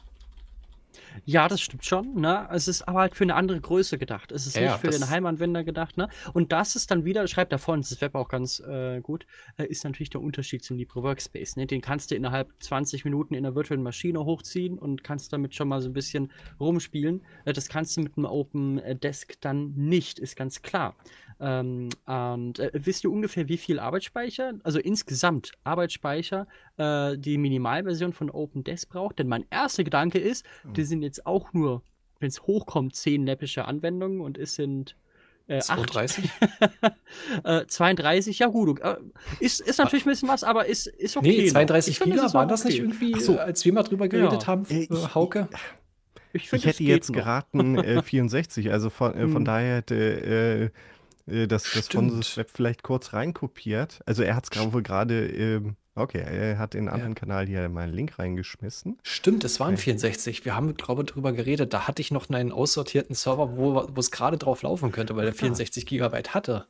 Ja, das stimmt schon. Ne? Es ist aber halt für eine andere Größe gedacht. Es ist ja, nicht für den Heimanwender gedacht. Ne? Und das ist dann wieder, schreibt da vorne, das Web auch ganz äh, gut, äh, ist natürlich der Unterschied zum Libre Workspace. Ne? Den kannst du innerhalb 20 Minuten in der virtuellen Maschine hochziehen und kannst damit schon mal so ein bisschen rumspielen. Äh, das kannst du mit einem Open äh, Desk dann nicht, ist ganz klar. Ähm, und äh, wisst ihr ungefähr, wie viel Arbeitsspeicher, also insgesamt Arbeitsspeicher, äh, die Minimalversion von OpenDesk braucht? Denn mein erster Gedanke ist, mhm. die sind jetzt auch nur, wenn es hochkommt, 10 läppische Anwendungen und es sind äh, 32? 32, äh, ja gut. Äh, ist, ist natürlich ein bisschen was, aber ist, ist okay. Nee, 32 noch. Giga, waren das nicht irgendwie, so. Äh, als wir mal drüber geredet ja. haben, ich, Hauke? Ich, ich hätte jetzt noch. geraten 64, also von, von hm. daher hätte äh, dass, dass Fonses Web vielleicht kurz reinkopiert. Also er hat es wohl gerade, äh, okay, er hat in einen anderen ja. Kanal hier mal einen Link reingeschmissen. Stimmt, es waren 64. Wir haben, glaube ich, darüber geredet. Da hatte ich noch einen aussortierten Server, wo es gerade drauf laufen könnte, weil er 64 ah. Gigabyte hatte.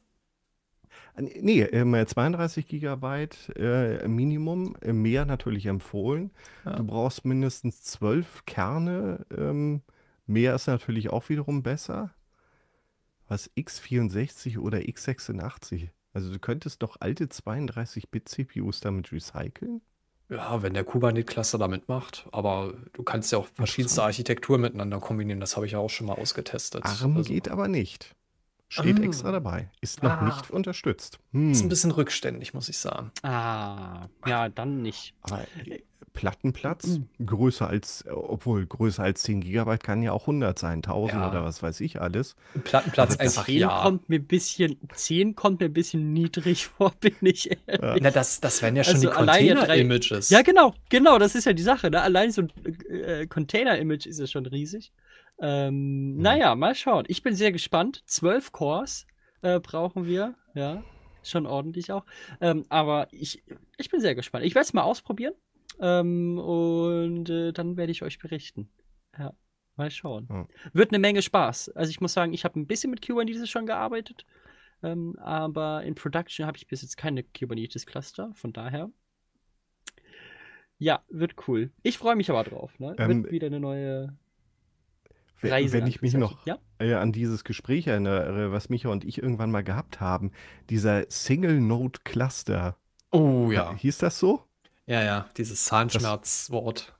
Ah, nee, 32 ähm, Gigabyte äh, Minimum, äh, mehr natürlich empfohlen. Ja. Du brauchst mindestens 12 Kerne. Ähm, mehr ist natürlich auch wiederum besser was x64 oder x86. Also du könntest doch alte 32-Bit-CPUs damit recyceln? Ja, wenn der Kubernetes-Cluster damit macht. Aber du kannst ja auch verschiedenste Architekturen miteinander kombinieren. Das habe ich ja auch schon mal ausgetestet. ARM also. geht aber nicht. Steht ah. extra dabei. Ist noch ah. nicht unterstützt. Hm. Ist ein hm. bisschen rückständig, muss ich sagen. Ah, ja, dann nicht. Aber äh, Plattenplatz, mhm. größer als, äh, obwohl größer als 10 Gigabyte kann ja auch 100 sein, 1000 ja. oder was weiß ich alles. Plattenplatz Aber einfach, 10 ja. kommt mir ein bisschen, 10 kommt mir ein bisschen niedrig vor, bin ich ehrlich. Ja. Na, das, das wären ja schon also die Container-Images. Ja, genau, genau, das ist ja die Sache. Ne? Allein so ein äh, Container-Image ist ja schon riesig. Ähm, mhm. Naja, mal schauen. Ich bin sehr gespannt. 12 Cores äh, brauchen wir, ja. Schon ordentlich auch. Ähm, aber ich, ich bin sehr gespannt. Ich werde es mal ausprobieren. Ähm, und äh, dann werde ich euch berichten. Ja, mal schauen. Ja. Wird eine Menge Spaß. Also ich muss sagen, ich habe ein bisschen mit Kubernetes schon gearbeitet, ähm, aber in Production habe ich bis jetzt keine Kubernetes-Cluster, von daher. Ja, wird cool. Ich freue mich aber drauf. Ne? Ähm, wird wieder eine neue Reise. Wenn ich mich noch ja? Äh, an dieses Gespräch erinnere, was Micha und ich irgendwann mal gehabt haben, dieser Single-Node-Cluster. Oh ja. Äh, hieß das so? Ja, ja, dieses Zahnschmerzwort.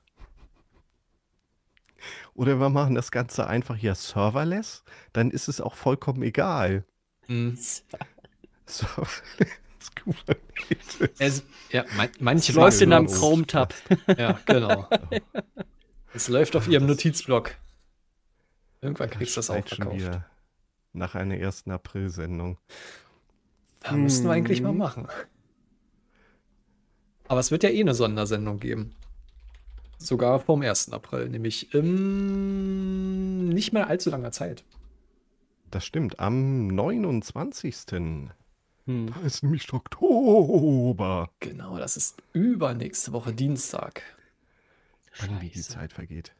Oder wir machen das Ganze einfach hier serverless, dann ist es auch vollkommen egal. Serverless. Mhm. So. es, ja, man, manche läuft in einem Chrome-Tab. ja, genau. es läuft auf ihrem das Notizblock. Irgendwann kriegst du das auch verkauft. nach einer ersten April-Sendung. Da hm. müssten wir eigentlich mal hm. machen. Aber es wird ja eh eine Sondersendung geben. Sogar vom 1. April, nämlich im nicht mehr allzu langer Zeit. Das stimmt, am 29. Hm. Da ist nämlich Oktober. Genau, das ist übernächste Woche Dienstag. Scheiße. Wie die Zeit vergeht.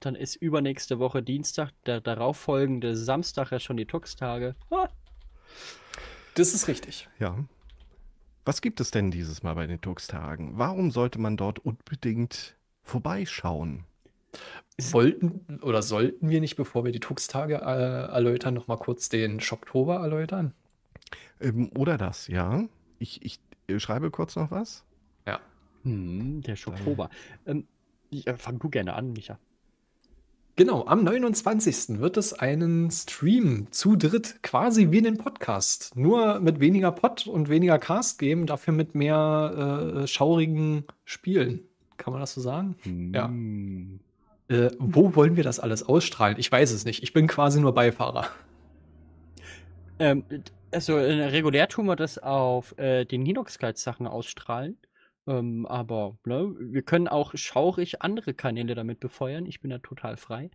Dann ist übernächste Woche Dienstag, der darauffolgende Samstag ja schon die Tux-Tage. Ah. Das ist richtig. Ja. Was gibt es denn dieses Mal bei den Turkstagen? Warum sollte man dort unbedingt vorbeischauen? Sollten oder sollten wir nicht, bevor wir die Tuxtage äh, erläutern, nochmal kurz den Schocktober erläutern? Ähm, oder das, ja. Ich, ich äh, schreibe kurz noch was. Ja. Hm, der Schocktober. Ähm, ich, äh, fang du gerne an, Micha. Genau, am 29. wird es einen Stream zu dritt, quasi wie den Podcast. Nur mit weniger Pod und weniger Cast geben, dafür mit mehr äh, schaurigen Spielen. Kann man das so sagen? Mm. Ja. Hm. Äh, wo wollen wir das alles ausstrahlen? Ich weiß es nicht. Ich bin quasi nur Beifahrer. Ähm, also regulär tun wir das auf äh, den Linux-Sachen ausstrahlen. Ähm, aber ne, wir können auch schaurig andere Kanäle damit befeuern. Ich bin da total frei.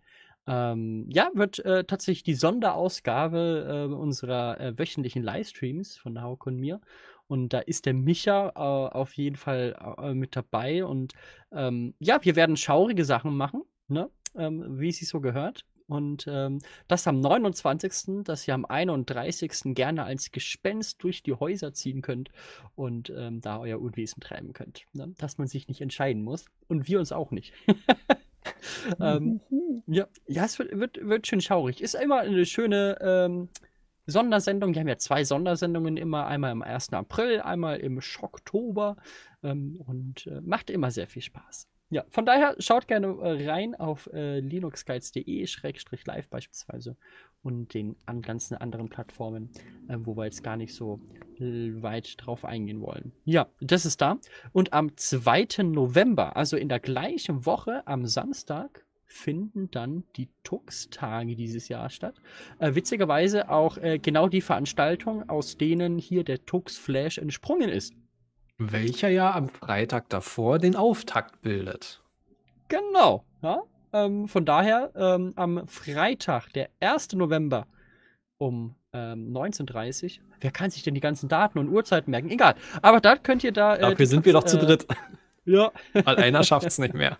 Ähm, ja, wird äh, tatsächlich die Sonderausgabe äh, unserer äh, wöchentlichen Livestreams von Hauk und mir. Und da ist der Micha äh, auf jeden Fall äh, mit dabei. Und ähm, ja, wir werden schaurige Sachen machen, ne? Ähm, wie es sich so gehört. Und ähm, das am 29., dass ihr am 31. gerne als Gespenst durch die Häuser ziehen könnt und ähm, da euer Unwesen treiben könnt. Ne? Dass man sich nicht entscheiden muss. Und wir uns auch nicht. ähm, ja, ja, es wird, wird, wird, schön schaurig. Ist immer eine schöne. Ähm, Sondersendung. Wir haben ja zwei Sondersendungen immer, einmal am 1. April, einmal im Schocktober ähm, und äh, macht immer sehr viel Spaß. Ja, von daher schaut gerne äh, rein auf äh, linuxguides.de-live beispielsweise und den an ganzen anderen Plattformen, äh, wo wir jetzt gar nicht so äh, weit drauf eingehen wollen. Ja, das ist da. Und am 2. November, also in der gleichen Woche, am Samstag, finden dann die Tux-Tage dieses Jahr statt. Äh, witzigerweise auch äh, genau die Veranstaltung, aus denen hier der Tux-Flash entsprungen ist welcher ja am Freitag davor den Auftakt bildet. Genau. Ja? Ähm, von daher ähm, am Freitag, der 1. November um ähm, 19.30 Uhr. Wer kann sich denn die ganzen Daten und Uhrzeiten merken? Egal. Aber da könnt ihr da. Äh, Dafür sind wir doch zu äh, dritt. Äh, ja. Weil einer schafft es nicht mehr.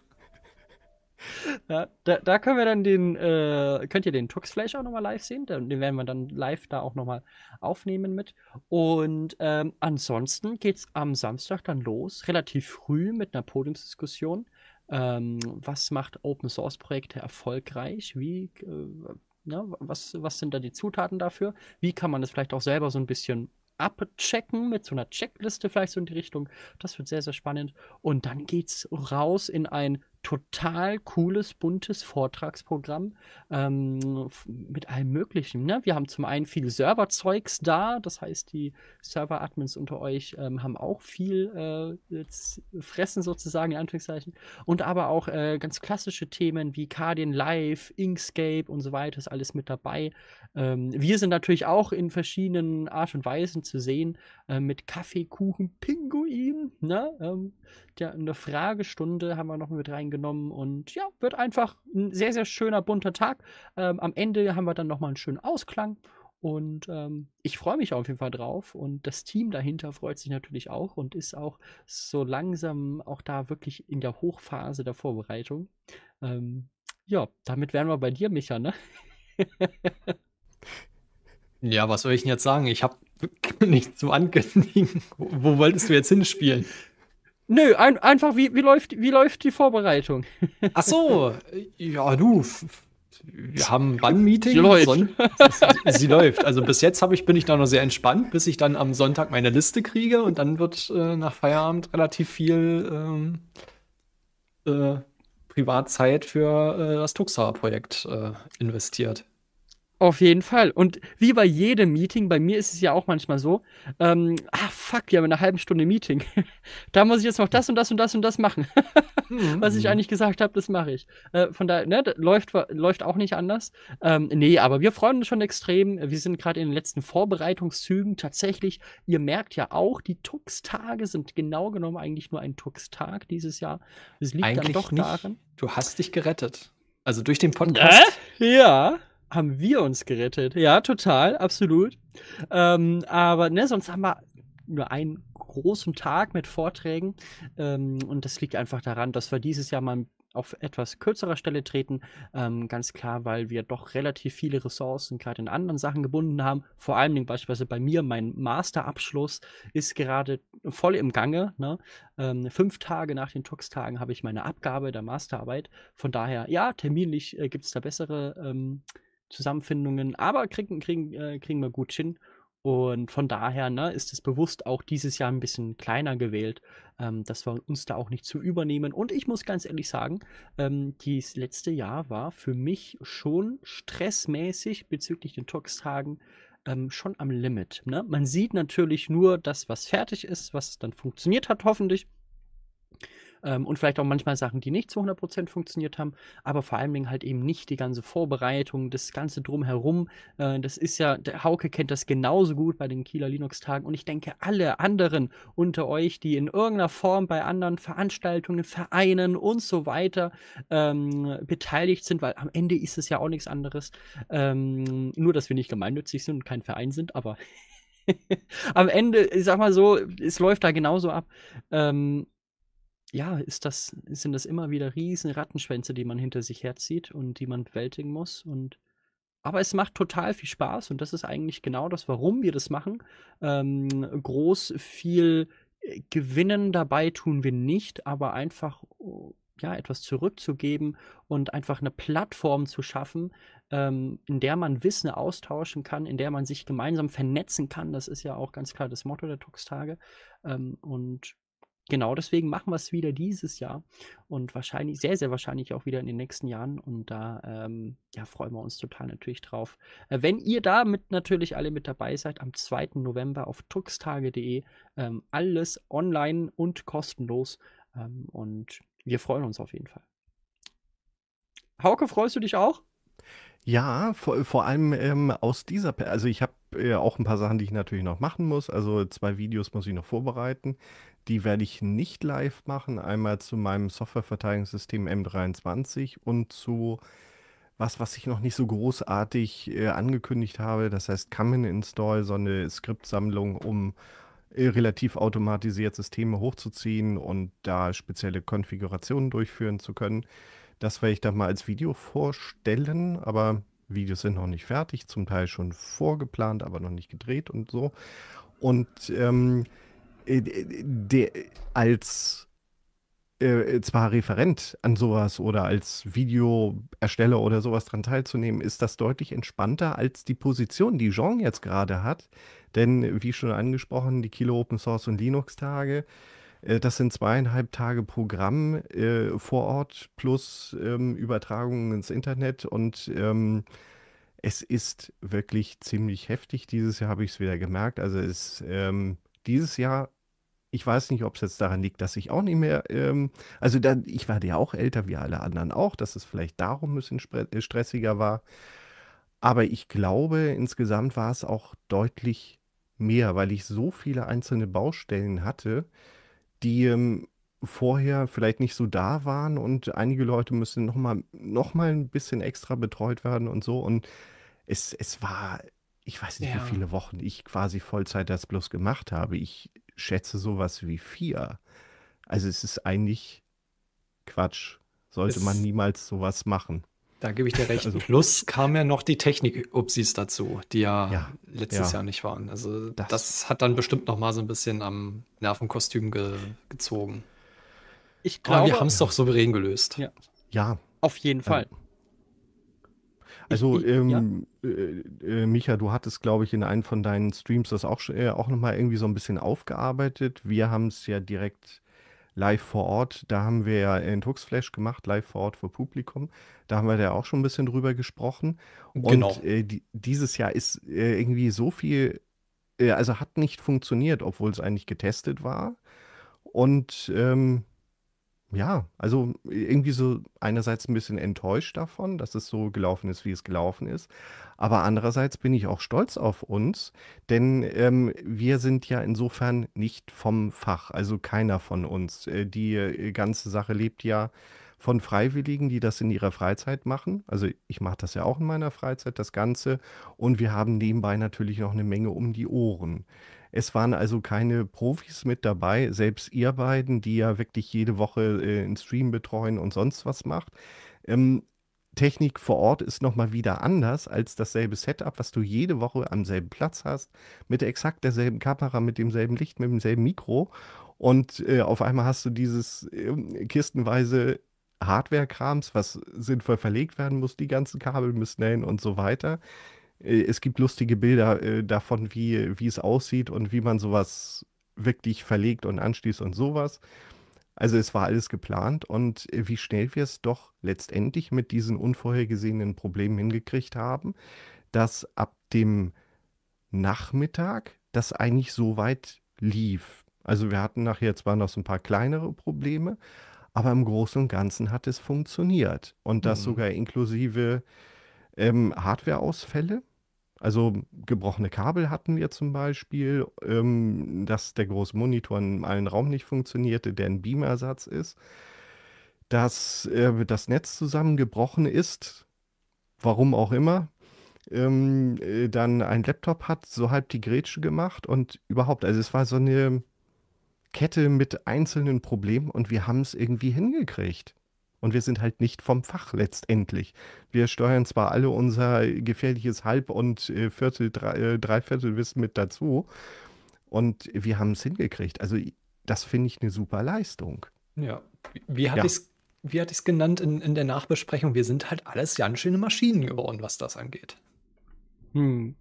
Ja, da, da, können wir dann den, äh, könnt ihr den Tuxflash auch nochmal live sehen. Den werden wir dann live da auch nochmal aufnehmen mit. Und ähm, ansonsten es am Samstag dann los, relativ früh mit einer Podiumsdiskussion. Ähm, was macht Open Source Projekte erfolgreich? Wie, äh, na, ne, was, was sind da die Zutaten dafür? Wie kann man das vielleicht auch selber so ein bisschen abchecken mit so einer Checkliste vielleicht so in die Richtung. Das wird sehr, sehr spannend. Und dann geht's raus in ein total cooles, buntes Vortragsprogramm ähm, mit allem Möglichen. Ne? Wir haben zum einen viel Serverzeugs da, das heißt, die Server-Admins unter euch ähm, haben auch viel äh, Fressen sozusagen, in Anführungszeichen. Und aber auch äh, ganz klassische Themen wie Cardian Live, Inkscape und so weiter ist alles mit dabei. Ähm, wir sind natürlich auch in verschiedenen Art und Weisen zu sehen, äh, mit Kaffeekuchen, Pinguin, ne? der, in der Fragestunde haben wir noch mit reingegangen genommen und ja, wird einfach ein sehr, sehr schöner, bunter Tag. Ähm, am Ende haben wir dann nochmal einen schönen Ausklang und ähm, ich freue mich auf jeden Fall drauf und das Team dahinter freut sich natürlich auch und ist auch so langsam auch da wirklich in der Hochphase der Vorbereitung. Ähm, ja, damit wären wir bei dir, Micha, ne? ja, was soll ich denn jetzt sagen? Ich habe nichts zum ankündigen. wo wolltest du jetzt hinspielen? Nö, ein, einfach, wie, wie, läuft, wie läuft die Vorbereitung? Ach so, äh, ja, du. Wir haben ein Bann-Meeting. Sie läuft. Son sie läuft. Also bis jetzt ich, bin ich da noch sehr entspannt, bis ich dann am Sonntag meine Liste kriege und dann wird äh, nach Feierabend relativ viel ähm, äh, Privatzeit für äh, das Tuxa-Projekt äh, investiert. Auf jeden Fall. Und wie bei jedem Meeting, bei mir ist es ja auch manchmal so, ähm, ah fuck, wir haben eine halbe Stunde Meeting. da muss ich jetzt noch das und das und das und das machen. Mhm. Was ich mhm. eigentlich gesagt habe, das mache ich. Äh, von daher, ne, läuft, läuft auch nicht anders. Ähm, nee, aber wir freuen uns schon extrem. Wir sind gerade in den letzten Vorbereitungszügen. Tatsächlich, ihr merkt ja auch, die Tux-Tage sind genau genommen eigentlich nur ein Tux-Tag dieses Jahr. Das liegt eigentlich dann doch nicht. daran. Du hast dich gerettet. Also durch den Podcast. Äh? Ja haben wir uns gerettet. Ja, total, absolut. Ähm, aber ne, sonst haben wir nur einen großen Tag mit Vorträgen. Ähm, und das liegt einfach daran, dass wir dieses Jahr mal auf etwas kürzerer Stelle treten. Ähm, ganz klar, weil wir doch relativ viele Ressourcen gerade in anderen Sachen gebunden haben. Vor allem beispielsweise bei mir, mein Masterabschluss ist gerade voll im Gange. Ne? Ähm, fünf Tage nach den Tux-Tagen habe ich meine Abgabe der Masterarbeit. Von daher, ja, terminlich äh, gibt es da bessere ähm, Zusammenfindungen, aber kriegen, kriegen, äh, kriegen wir gut hin. Und von daher ne, ist es bewusst auch dieses Jahr ein bisschen kleiner gewählt, ähm, dass wir uns da auch nicht zu übernehmen. Und ich muss ganz ehrlich sagen, ähm, dieses letzte Jahr war für mich schon stressmäßig bezüglich den Talkstagen ähm, schon am Limit. Ne? Man sieht natürlich nur das, was fertig ist, was dann funktioniert hat, hoffentlich ähm, und vielleicht auch manchmal Sachen, die nicht zu 100% funktioniert haben, aber vor allen Dingen halt eben nicht die ganze Vorbereitung, das ganze Drumherum. Äh, das ist ja, der Hauke kennt das genauso gut bei den Kieler Linux-Tagen und ich denke, alle anderen unter euch, die in irgendeiner Form bei anderen Veranstaltungen, Vereinen und so weiter ähm, beteiligt sind, weil am Ende ist es ja auch nichts anderes. Ähm, nur, dass wir nicht gemeinnützig sind und kein Verein sind, aber am Ende, ich sag mal so, es läuft da genauso ab. Ähm, ja, ist das, sind das immer wieder riesen Rattenschwänze, die man hinter sich herzieht und die man bewältigen muss. Und aber es macht total viel Spaß und das ist eigentlich genau das, warum wir das machen. Ähm, groß viel äh, gewinnen dabei tun wir nicht, aber einfach oh, ja etwas zurückzugeben und einfach eine Plattform zu schaffen, ähm, in der man Wissen austauschen kann, in der man sich gemeinsam vernetzen kann. Das ist ja auch ganz klar das Motto der tux Tage. Ähm, und genau deswegen machen wir es wieder dieses Jahr und wahrscheinlich, sehr, sehr wahrscheinlich auch wieder in den nächsten Jahren. Und da ähm, ja, freuen wir uns total natürlich drauf. Äh, wenn ihr da mit natürlich alle mit dabei seid, am 2. November auf tuxtage.de, ähm, alles online und kostenlos. Ähm, und wir freuen uns auf jeden Fall. Hauke, freust du dich auch? Ja, vor, vor allem ähm, aus dieser, also ich habe äh, auch ein paar Sachen, die ich natürlich noch machen muss. Also zwei Videos muss ich noch vorbereiten. Die werde ich nicht live machen. Einmal zu meinem Softwareverteilungssystem M23 und zu was, was ich noch nicht so großartig äh, angekündigt habe. Das heißt Kamen Install, so eine Skriptsammlung, um äh, relativ automatisiert Systeme hochzuziehen und da spezielle Konfigurationen durchführen zu können. Das werde ich dann mal als Video vorstellen, aber Videos sind noch nicht fertig, zum Teil schon vorgeplant, aber noch nicht gedreht und so. Und ähm, äh, der als äh, zwar Referent an sowas oder als Videoersteller oder sowas dran teilzunehmen, ist das deutlich entspannter als die Position, die Jean jetzt gerade hat. Denn wie schon angesprochen, die Kilo Open Source und Linux Tage, äh, das sind zweieinhalb Tage Programm äh, vor Ort plus ähm, Übertragungen ins Internet und ähm, es ist wirklich ziemlich heftig. Dieses Jahr habe ich es wieder gemerkt. Also es ähm, dieses Jahr ich weiß nicht, ob es jetzt daran liegt, dass ich auch nicht mehr, ähm, also da, ich war ja auch älter wie alle anderen auch, dass es vielleicht darum ein bisschen äh, stressiger war. Aber ich glaube, insgesamt war es auch deutlich mehr, weil ich so viele einzelne Baustellen hatte, die ähm, vorher vielleicht nicht so da waren und einige Leute müssen nochmal noch mal ein bisschen extra betreut werden und so. Und es, es war, ich weiß nicht, ja. wie viele Wochen ich quasi Vollzeit das bloß gemacht habe. Ich schätze sowas wie vier. Also es ist eigentlich Quatsch. Sollte es, man niemals sowas machen. Da gebe ich dir recht. Also, Plus kam ja noch die Technik-Upsis dazu, die ja, ja letztes ja. Jahr nicht waren. Also das, das, hat dann bestimmt noch mal so ein bisschen am Nervenkostüm ge gezogen. Ich glaube, Aber wir haben es doch souverän gelöst. Ja, ja auf jeden äh, Fall. Ähm, also, ich, ich, ähm, ja. Äh, äh, Micha, du hattest, glaube ich, in einem von deinen Streams das auch, äh, auch nochmal irgendwie so ein bisschen aufgearbeitet. Wir haben es ja direkt live vor Ort, da haben wir ja in Tuxflash gemacht, live vor Ort vor Publikum. Da haben wir ja auch schon ein bisschen drüber gesprochen. Und genau. äh, die, dieses Jahr ist äh, irgendwie so viel, äh, also hat nicht funktioniert, obwohl es eigentlich getestet war. Und ähm, ja, also irgendwie so einerseits ein bisschen enttäuscht davon, dass es so gelaufen ist, wie es gelaufen ist. Aber andererseits bin ich auch stolz auf uns, denn ähm, wir sind ja insofern nicht vom Fach, also keiner von uns. Äh, die äh, ganze Sache lebt ja von Freiwilligen, die das in ihrer Freizeit machen. Also ich mache das ja auch in meiner Freizeit, das Ganze. Und wir haben nebenbei natürlich noch eine Menge um die Ohren. Es waren also keine Profis mit dabei, selbst ihr beiden, die ja wirklich jede Woche äh, einen Stream betreuen und sonst was macht. Ähm, Technik vor Ort ist nochmal wieder anders als dasselbe Setup, was du jede Woche am selben Platz hast, mit exakt derselben Kamera, mit demselben Licht, mit demselben Mikro. Und äh, auf einmal hast du dieses äh, kistenweise Hardware-Krams, was sinnvoll verlegt werden muss, die ganzen Kabel müssen hin und so weiter. Äh, es gibt lustige Bilder äh, davon, wie, wie es aussieht und wie man sowas wirklich verlegt und anschließt und sowas. Also es war alles geplant und äh, wie schnell wir es doch letztendlich mit diesen unvorhergesehenen Problemen hingekriegt haben, dass ab dem Nachmittag das eigentlich so weit lief. Also wir hatten nachher zwar noch so ein paar kleinere Probleme, aber im Großen und Ganzen hat es funktioniert. Und das mhm. sogar inklusive ähm, Hardwareausfälle. Also gebrochene Kabel hatten wir zum Beispiel, ähm, dass der große Monitor in allen Raum nicht funktionierte, der ein Beamersatz ist, dass äh, das Netz zusammengebrochen ist, warum auch immer, ähm, äh, dann ein Laptop hat, so halb die Grätsche gemacht und überhaupt, also es war so eine Kette mit einzelnen Problemen und wir haben es irgendwie hingekriegt. Und wir sind halt nicht vom Fach letztendlich. Wir steuern zwar alle unser gefährliches Halb- und äh, Viertel, drei, äh, Dreiviertelwissen mit dazu. Und wir haben es hingekriegt. Also, das finde ich eine super Leistung. Ja. Wie hatte ja. ich es wie hatte ich es genannt in, in der Nachbesprechung? Wir sind halt alles ganz schöne Maschinen geworden, was das angeht. Hm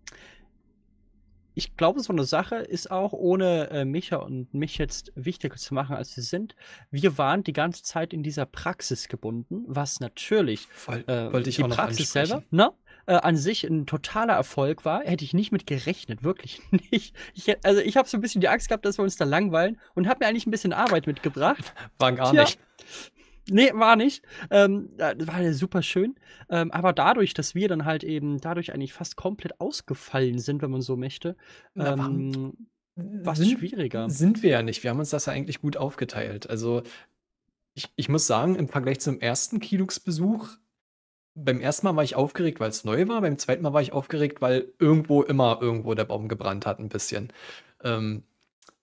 ich glaube, so eine Sache ist auch, ohne äh, Micha und mich jetzt wichtiger zu machen, als sie sind, wir waren die ganze Zeit in dieser Praxis gebunden, was natürlich Voll, äh, wollte ich die auch noch Praxis selber ne, äh, an sich ein totaler Erfolg war. Hätte ich nicht mit gerechnet, wirklich nicht. Ich, also ich habe so ein bisschen die Angst gehabt, dass wir uns da langweilen und habe mir eigentlich ein bisschen Arbeit mitgebracht. War gar Tja, nicht. Nee, war nicht. Ähm, war ja super schön. Ähm, aber dadurch, dass wir dann halt eben dadurch eigentlich fast komplett ausgefallen sind, wenn man so möchte, ähm, war es schwieriger. Sind wir ja nicht. Wir haben uns das ja eigentlich gut aufgeteilt. Also ich, ich muss sagen, im Vergleich zum ersten Kilux-Besuch, beim ersten Mal war ich aufgeregt, weil es neu war. Beim zweiten Mal war ich aufgeregt, weil irgendwo immer irgendwo der Baum gebrannt hat, ein bisschen. Ähm,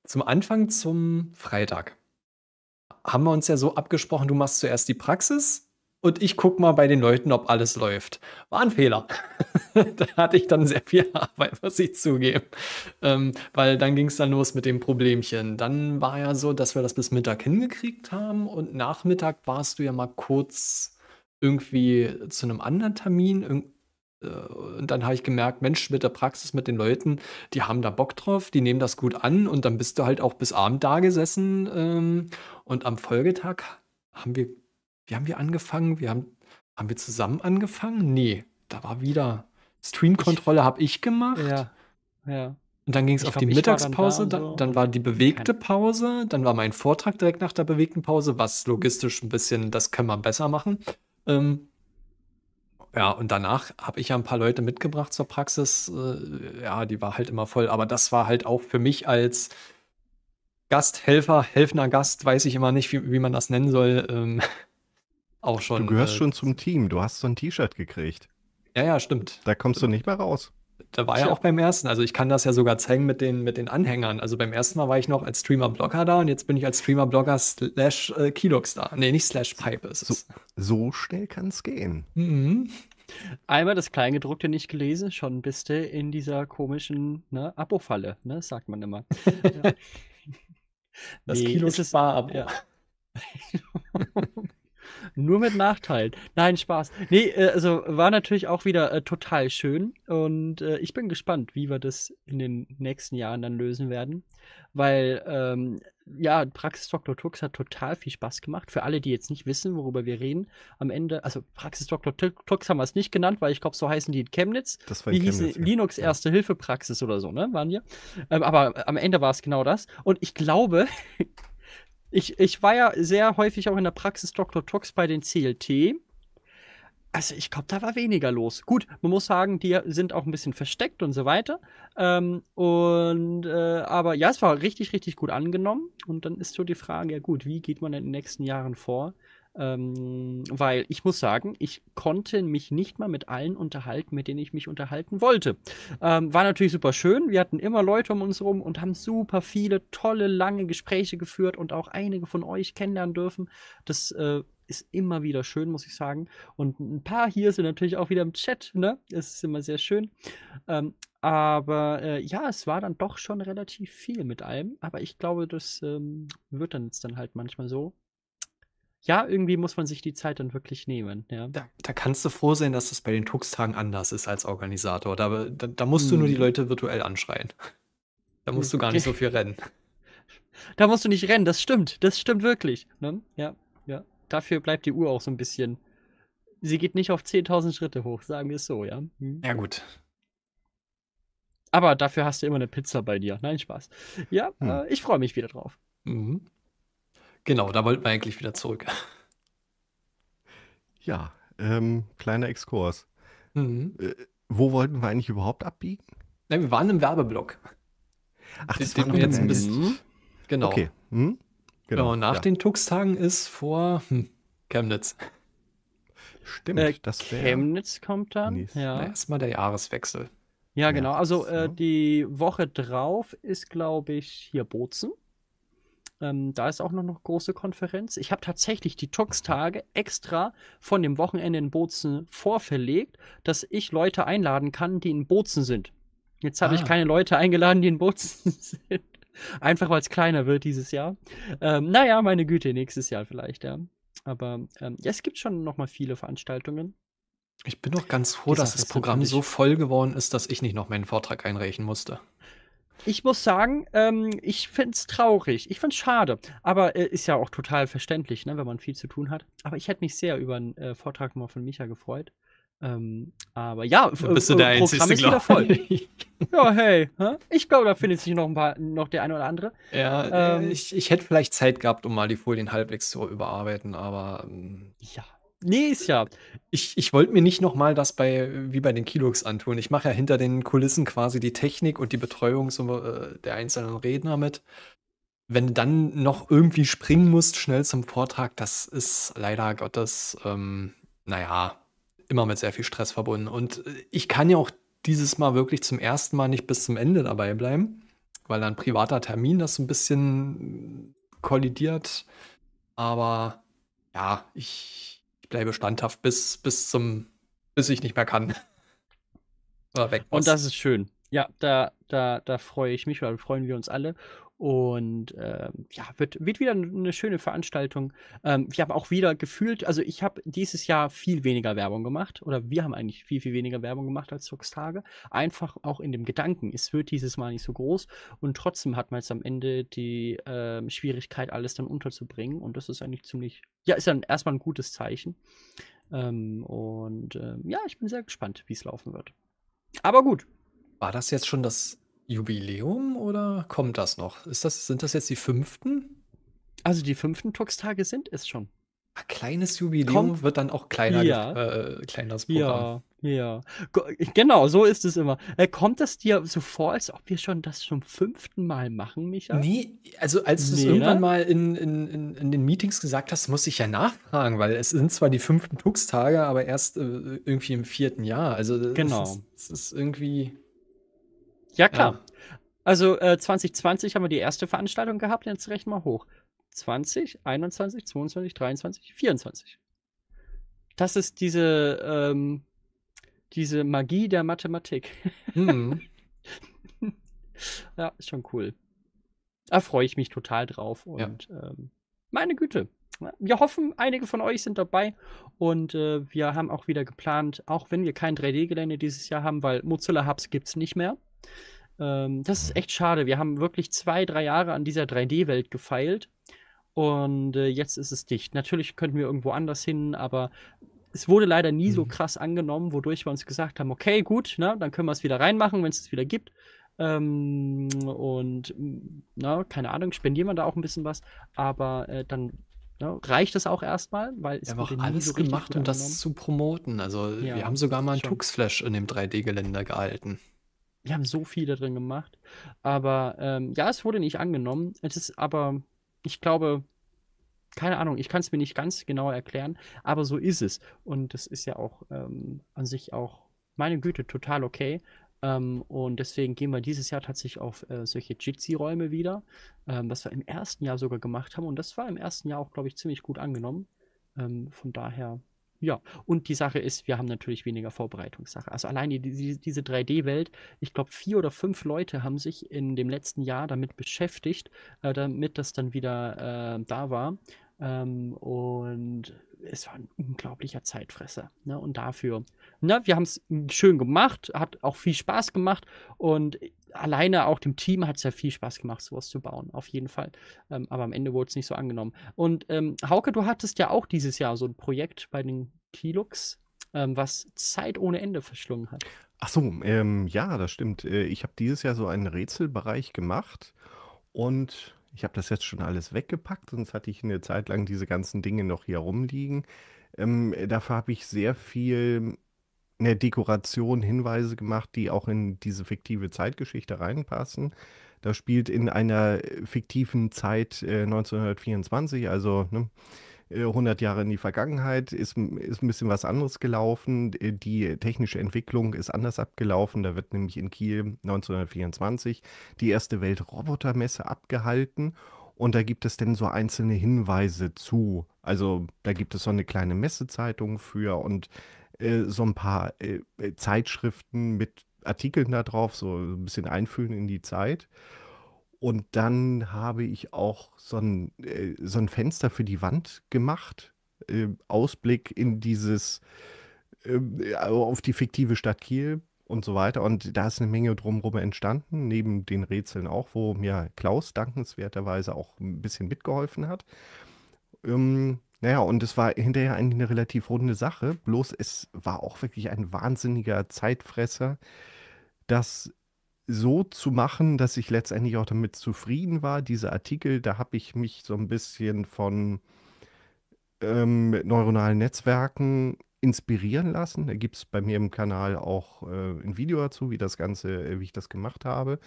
zum Anfang, zum Freitag haben wir uns ja so abgesprochen, du machst zuerst die Praxis und ich guck mal bei den Leuten, ob alles läuft. War ein Fehler. da hatte ich dann sehr viel Arbeit, muss ich zugeben. Ähm, weil dann ging es dann los mit dem Problemchen. Dann war ja so, dass wir das bis Mittag hingekriegt haben und Nachmittag warst du ja mal kurz irgendwie zu einem anderen Termin, äh, und dann habe ich gemerkt, Mensch, mit der Praxis, mit den Leuten, die haben da Bock drauf, die nehmen das gut an und dann bist du halt auch bis Abend da gesessen. Ähm, und am Folgetag haben wir, wie haben wir angefangen? Wir haben, haben wir zusammen angefangen? Nee, da war wieder Streamkontrolle habe ich gemacht. Ja, ja. Und dann ging es auf glaub, die Mittagspause, dann, da dann, dann, war die bewegte Pause, dann war mein Vortrag direkt nach der bewegten Pause, was logistisch ein bisschen, das kann man besser machen. Ähm, ja, und danach habe ich ja ein paar Leute mitgebracht zur Praxis. Äh, ja, die war halt immer voll. Aber das war halt auch für mich als Gasthelfer, helfender Gast, weiß ich immer nicht, wie, wie man das nennen soll, ähm, auch schon. Du gehörst äh, schon zum Team. Du hast so ein T-Shirt gekriegt. Ja, ja, stimmt. Da kommst du nicht mehr raus da war ja. auch beim ersten. Also ich kann das ja sogar zeigen mit den, mit den Anhängern. Also beim ersten Mal war ich noch als Streamer-Blogger da und jetzt bin ich als Streamer-Blogger slash äh, Kilox da. Nee, nicht slash Pipe ist es. So schnell kann es gehen. Mhm. Einmal das Kleingedruckte nicht gelesen, schon bist du in dieser komischen ne, Abo-Falle, ne, sagt man immer. ja. Das nee, Kilo Spar-Abo. Nur mit Nachteilen. Nein, Spaß. Nee, äh, also war natürlich auch wieder äh, total schön. Und äh, ich bin gespannt, wie wir das in den nächsten Jahren dann lösen werden. Weil, ähm, ja, Praxis Dr. Tux hat total viel Spaß gemacht. Für alle, die jetzt nicht wissen, worüber wir reden, am Ende, also Praxis Dr. Tux haben wir es nicht genannt, weil ich glaube, so heißen die in Chemnitz. Das war in die Chemnitz, hießen ja. Linux Erste Hilfe Praxis oder so, ne? Waren wir. Ähm, aber am Ende war es genau das. Und ich glaube, ich, ich war ja sehr häufig auch in der Praxis Dr. Tox bei den CLT. Also ich glaube, da war weniger los. Gut, man muss sagen, die sind auch ein bisschen versteckt und so weiter. Ähm, und äh, aber ja, es war richtig, richtig gut angenommen. Und dann ist so die Frage, ja gut, wie geht man in den nächsten Jahren vor? Ähm, weil ich muss sagen, ich konnte mich nicht mal mit allen unterhalten, mit denen ich mich unterhalten wollte. Ähm, war natürlich super schön. Wir hatten immer Leute um uns herum und haben super viele tolle, lange Gespräche geführt und auch einige von euch kennenlernen dürfen. Das äh, ist immer wieder schön, muss ich sagen. Und ein paar hier sind natürlich auch wieder im Chat, ne? Das ist immer sehr schön. Ähm, aber äh, ja, es war dann doch schon relativ viel mit allem. Aber ich glaube, das ähm, wird dann jetzt dann halt manchmal so ja, irgendwie muss man sich die Zeit dann wirklich nehmen. Ja. Da, da kannst du froh sein, dass das bei den Tux-Tagen anders ist als Organisator. Da, da, da musst hm. du nur die hm. Leute virtuell anschreien. Da musst du gar nicht so viel rennen. Da musst du nicht rennen, das stimmt. Das stimmt wirklich. Ne? Ja, ja. Dafür bleibt die Uhr auch so ein bisschen. Sie geht nicht auf 10.000 Schritte hoch, sagen wir es so, ja. Hm. Ja, gut. Aber dafür hast du immer eine Pizza bei dir. Nein, Spaß. Ja, hm. äh, ich freue mich wieder drauf. Mhm. Genau, da wollten wir eigentlich wieder zurück. Ja, ähm, kleiner Exkurs. Mhm. Äh, wo wollten wir eigentlich überhaupt abbiegen? Nein, wir waren im Werbeblock. Ach, das den, den wir jetzt ein bisschen. Genau. Okay. Hm? Genau. genau. Nach ja. den Tux-Tagen ist vor hm, Chemnitz. Stimmt, äh, das wäre. Chemnitz kommt dann. Nice. Ja. erstmal der Jahreswechsel. Ja, genau. Also äh, die Woche drauf ist, glaube ich, hier Bozen. Ähm, da ist auch noch eine große Konferenz. Ich habe tatsächlich die Tox-Tage extra von dem Wochenende in Bozen vorverlegt, dass ich Leute einladen kann, die in Bozen sind. Jetzt habe ah. ich keine Leute eingeladen, die in Bozen sind. Einfach weil es kleiner wird dieses Jahr. Ähm, naja, meine Güte, nächstes Jahr vielleicht, ja. Aber ähm, ja, es gibt schon noch mal viele Veranstaltungen. Ich bin doch ganz froh, dass das Programm so voll geworden ist, dass ich nicht noch meinen Vortrag einreichen musste ich muss sagen, ähm, ich es traurig. Ich finde es schade. Aber äh, ist ja auch total verständlich, ne, wenn man viel zu tun hat. Aber ich hätte mich sehr über einen äh, Vortrag mal von Micha gefreut. Ähm, aber ja, Dann bist äh, du äh, der Programm Einzige, ist glaub. wieder voll. ja, hey. Hä? Ich glaube, da findet sich noch ein paar, noch der eine oder andere. Ja, äh, ähm, ich, ich hätte vielleicht Zeit gehabt, um mal die Folien halbwegs zu überarbeiten, aber. Ähm, ja. Nee, ist ja. Ich, ich wollte mir nicht nochmal das bei, wie bei den Kilux antun. Ich mache ja hinter den Kulissen quasi die Technik und die Betreuung so, äh, der einzelnen Redner mit. Wenn du dann noch irgendwie springen musst, schnell zum Vortrag, das ist leider Gottes, ähm, naja, immer mit sehr viel Stress verbunden. Und äh, ich kann ja auch dieses Mal wirklich zum ersten Mal nicht bis zum Ende dabei bleiben, weil dann privater Termin das so ein bisschen kollidiert. Aber ja, ich bleibe standhaft bis, bis zum, bis ich nicht mehr kann. Oder weg muss. Und das ist schön. Ja, da, da, da freue ich mich, oder freuen wir uns alle. Und ähm, ja, wird, wird wieder eine schöne Veranstaltung. Ähm, ich habe auch wieder gefühlt, also ich habe dieses Jahr viel weniger Werbung gemacht oder wir haben eigentlich viel, viel weniger Werbung gemacht als Tage. Einfach auch in dem Gedanken, es wird dieses Mal nicht so groß und trotzdem hat man jetzt am Ende die äh, Schwierigkeit, alles dann unterzubringen. Und das ist eigentlich ziemlich, ja, ist dann erstmal ein gutes Zeichen. Ähm, und äh, ja, ich bin sehr gespannt, wie es laufen wird. Aber gut. War das jetzt schon das Jubiläum oder kommt das noch? Ist das, sind das jetzt die fünften? Also die fünften tux tage sind es schon. Ein ah, kleines Jubiläum kommt. wird dann auch kleiner, äh, äh, ja. äh, kleiner das Programm. Ja, ja. Genau, so ist es immer. Äh, kommt das dir so vor, als ob wir schon das zum fünften Mal machen, Micha? Nee, also als du es nee, irgendwann ne? mal in, in, in, in, den Meetings gesagt hast, muss ich ja nachfragen, weil es sind zwar die fünften Tux-Tage, aber erst äh, irgendwie im vierten Jahr. Also äh, genau. Es ist, es ist irgendwie ja, klar. Ja. Also äh, 2020 haben wir die erste Veranstaltung gehabt, jetzt rechnen wir hoch. 20, 21, 22, 23, 24. Das ist diese, ähm, diese Magie der Mathematik. Hm. ja, ist schon cool. Da freue ich mich total drauf. Und ja. ähm, meine Güte. Wir hoffen, einige von euch sind dabei und äh, wir haben auch wieder geplant, auch wenn wir kein 3D-Gelände dieses Jahr haben, weil Mozilla Hubs gibt es nicht mehr. Ähm, das ist mhm. echt schade. Wir haben wirklich zwei, drei Jahre an dieser 3D-Welt gefeilt. Und äh, jetzt ist es dicht. Natürlich könnten wir irgendwo anders hin, aber es wurde leider nie mhm. so krass angenommen, wodurch wir uns gesagt haben, okay, gut, na, ne, dann können wir es wieder reinmachen, wenn es es wieder gibt. Ähm, und na, keine Ahnung, spendieren wir da auch ein bisschen was, aber äh, dann na, ne, reicht es auch erstmal, weil es wir haben auch alles so gemacht, um das zu promoten. Also ja, wir haben sogar mal einen Tuxflash in dem 3D-Geländer gehalten. Wir haben so viel da drin gemacht. Aber ähm, ja, es wurde nicht angenommen. Es ist aber, ich glaube, keine Ahnung, ich kann es mir nicht ganz genau erklären, aber so ist es. Und das ist ja auch ähm, an sich auch, meine Güte, total okay. Ähm, und deswegen gehen wir dieses Jahr tatsächlich auf äh, solche Jitsi-Räume wieder, ähm, was wir im ersten Jahr sogar gemacht haben. Und das war im ersten Jahr auch, glaube ich, ziemlich gut angenommen. Ähm, von daher ja, und die Sache ist, wir haben natürlich weniger Vorbereitungssache. Also alleine die, diese 3D-Welt, ich glaube, vier oder fünf Leute haben sich in dem letzten Jahr damit beschäftigt, äh, damit das dann wieder äh, da war. Ähm, und es war ein unglaublicher Zeitfresser. Ne? Und dafür, ne, wir haben es schön gemacht, hat auch viel Spaß gemacht und alleine auch dem Team hat es ja viel Spaß gemacht, sowas zu bauen, auf jeden Fall. Ähm, aber am Ende wurde es nicht so angenommen. Und ähm, Hauke, du hattest ja auch dieses Jahr so ein Projekt bei den Kilux, ähm, was Zeit ohne Ende verschlungen hat. Ach so, ähm, ja, das stimmt. Äh, ich habe dieses Jahr so einen Rätselbereich gemacht und ich habe das jetzt schon alles weggepackt, sonst hatte ich eine Zeit lang diese ganzen Dinge noch hier rumliegen. Ähm, dafür habe ich sehr viel in ne, der Dekoration Hinweise gemacht, die auch in diese fiktive Zeitgeschichte reinpassen. Da spielt in einer äh, fiktiven Zeit äh, 1924, also ne, 100 äh, Jahre in die Vergangenheit, ist, ist ein bisschen was anderes gelaufen. Äh, die technische Entwicklung ist anders abgelaufen. Da wird nämlich in Kiel 1924 die erste Weltrobotermesse abgehalten. Und da gibt es denn so einzelne Hinweise zu. Also da gibt es so eine kleine Messezeitung für und äh, so ein paar äh, äh Zeitschriften mit Artikeln da drauf, so ein bisschen einfühlen in die Zeit. Und dann habe ich auch so ein, äh, so ein Fenster für die Wand gemacht. Äh, Ausblick in dieses, ähm, auf die fiktive Stadt Kiel und so weiter. Und da ist eine Menge drumherum entstanden, neben den Rätseln auch, wo mir Klaus dankenswerterweise auch ein bisschen mitgeholfen hat. Ähm, naja, und es war hinterher eigentlich eine relativ runde Sache, bloß es war auch wirklich ein wahnsinniger Zeitfresser, das so zu machen, dass ich letztendlich auch damit zufrieden war. Diese Artikel, da habe ich mich so ein bisschen von ähm, neuronalen Netzwerken inspirieren lassen. Da gibt es bei mir im Kanal auch äh, ein Video dazu, wie das Ganze, äh, wie ich das gemacht habe.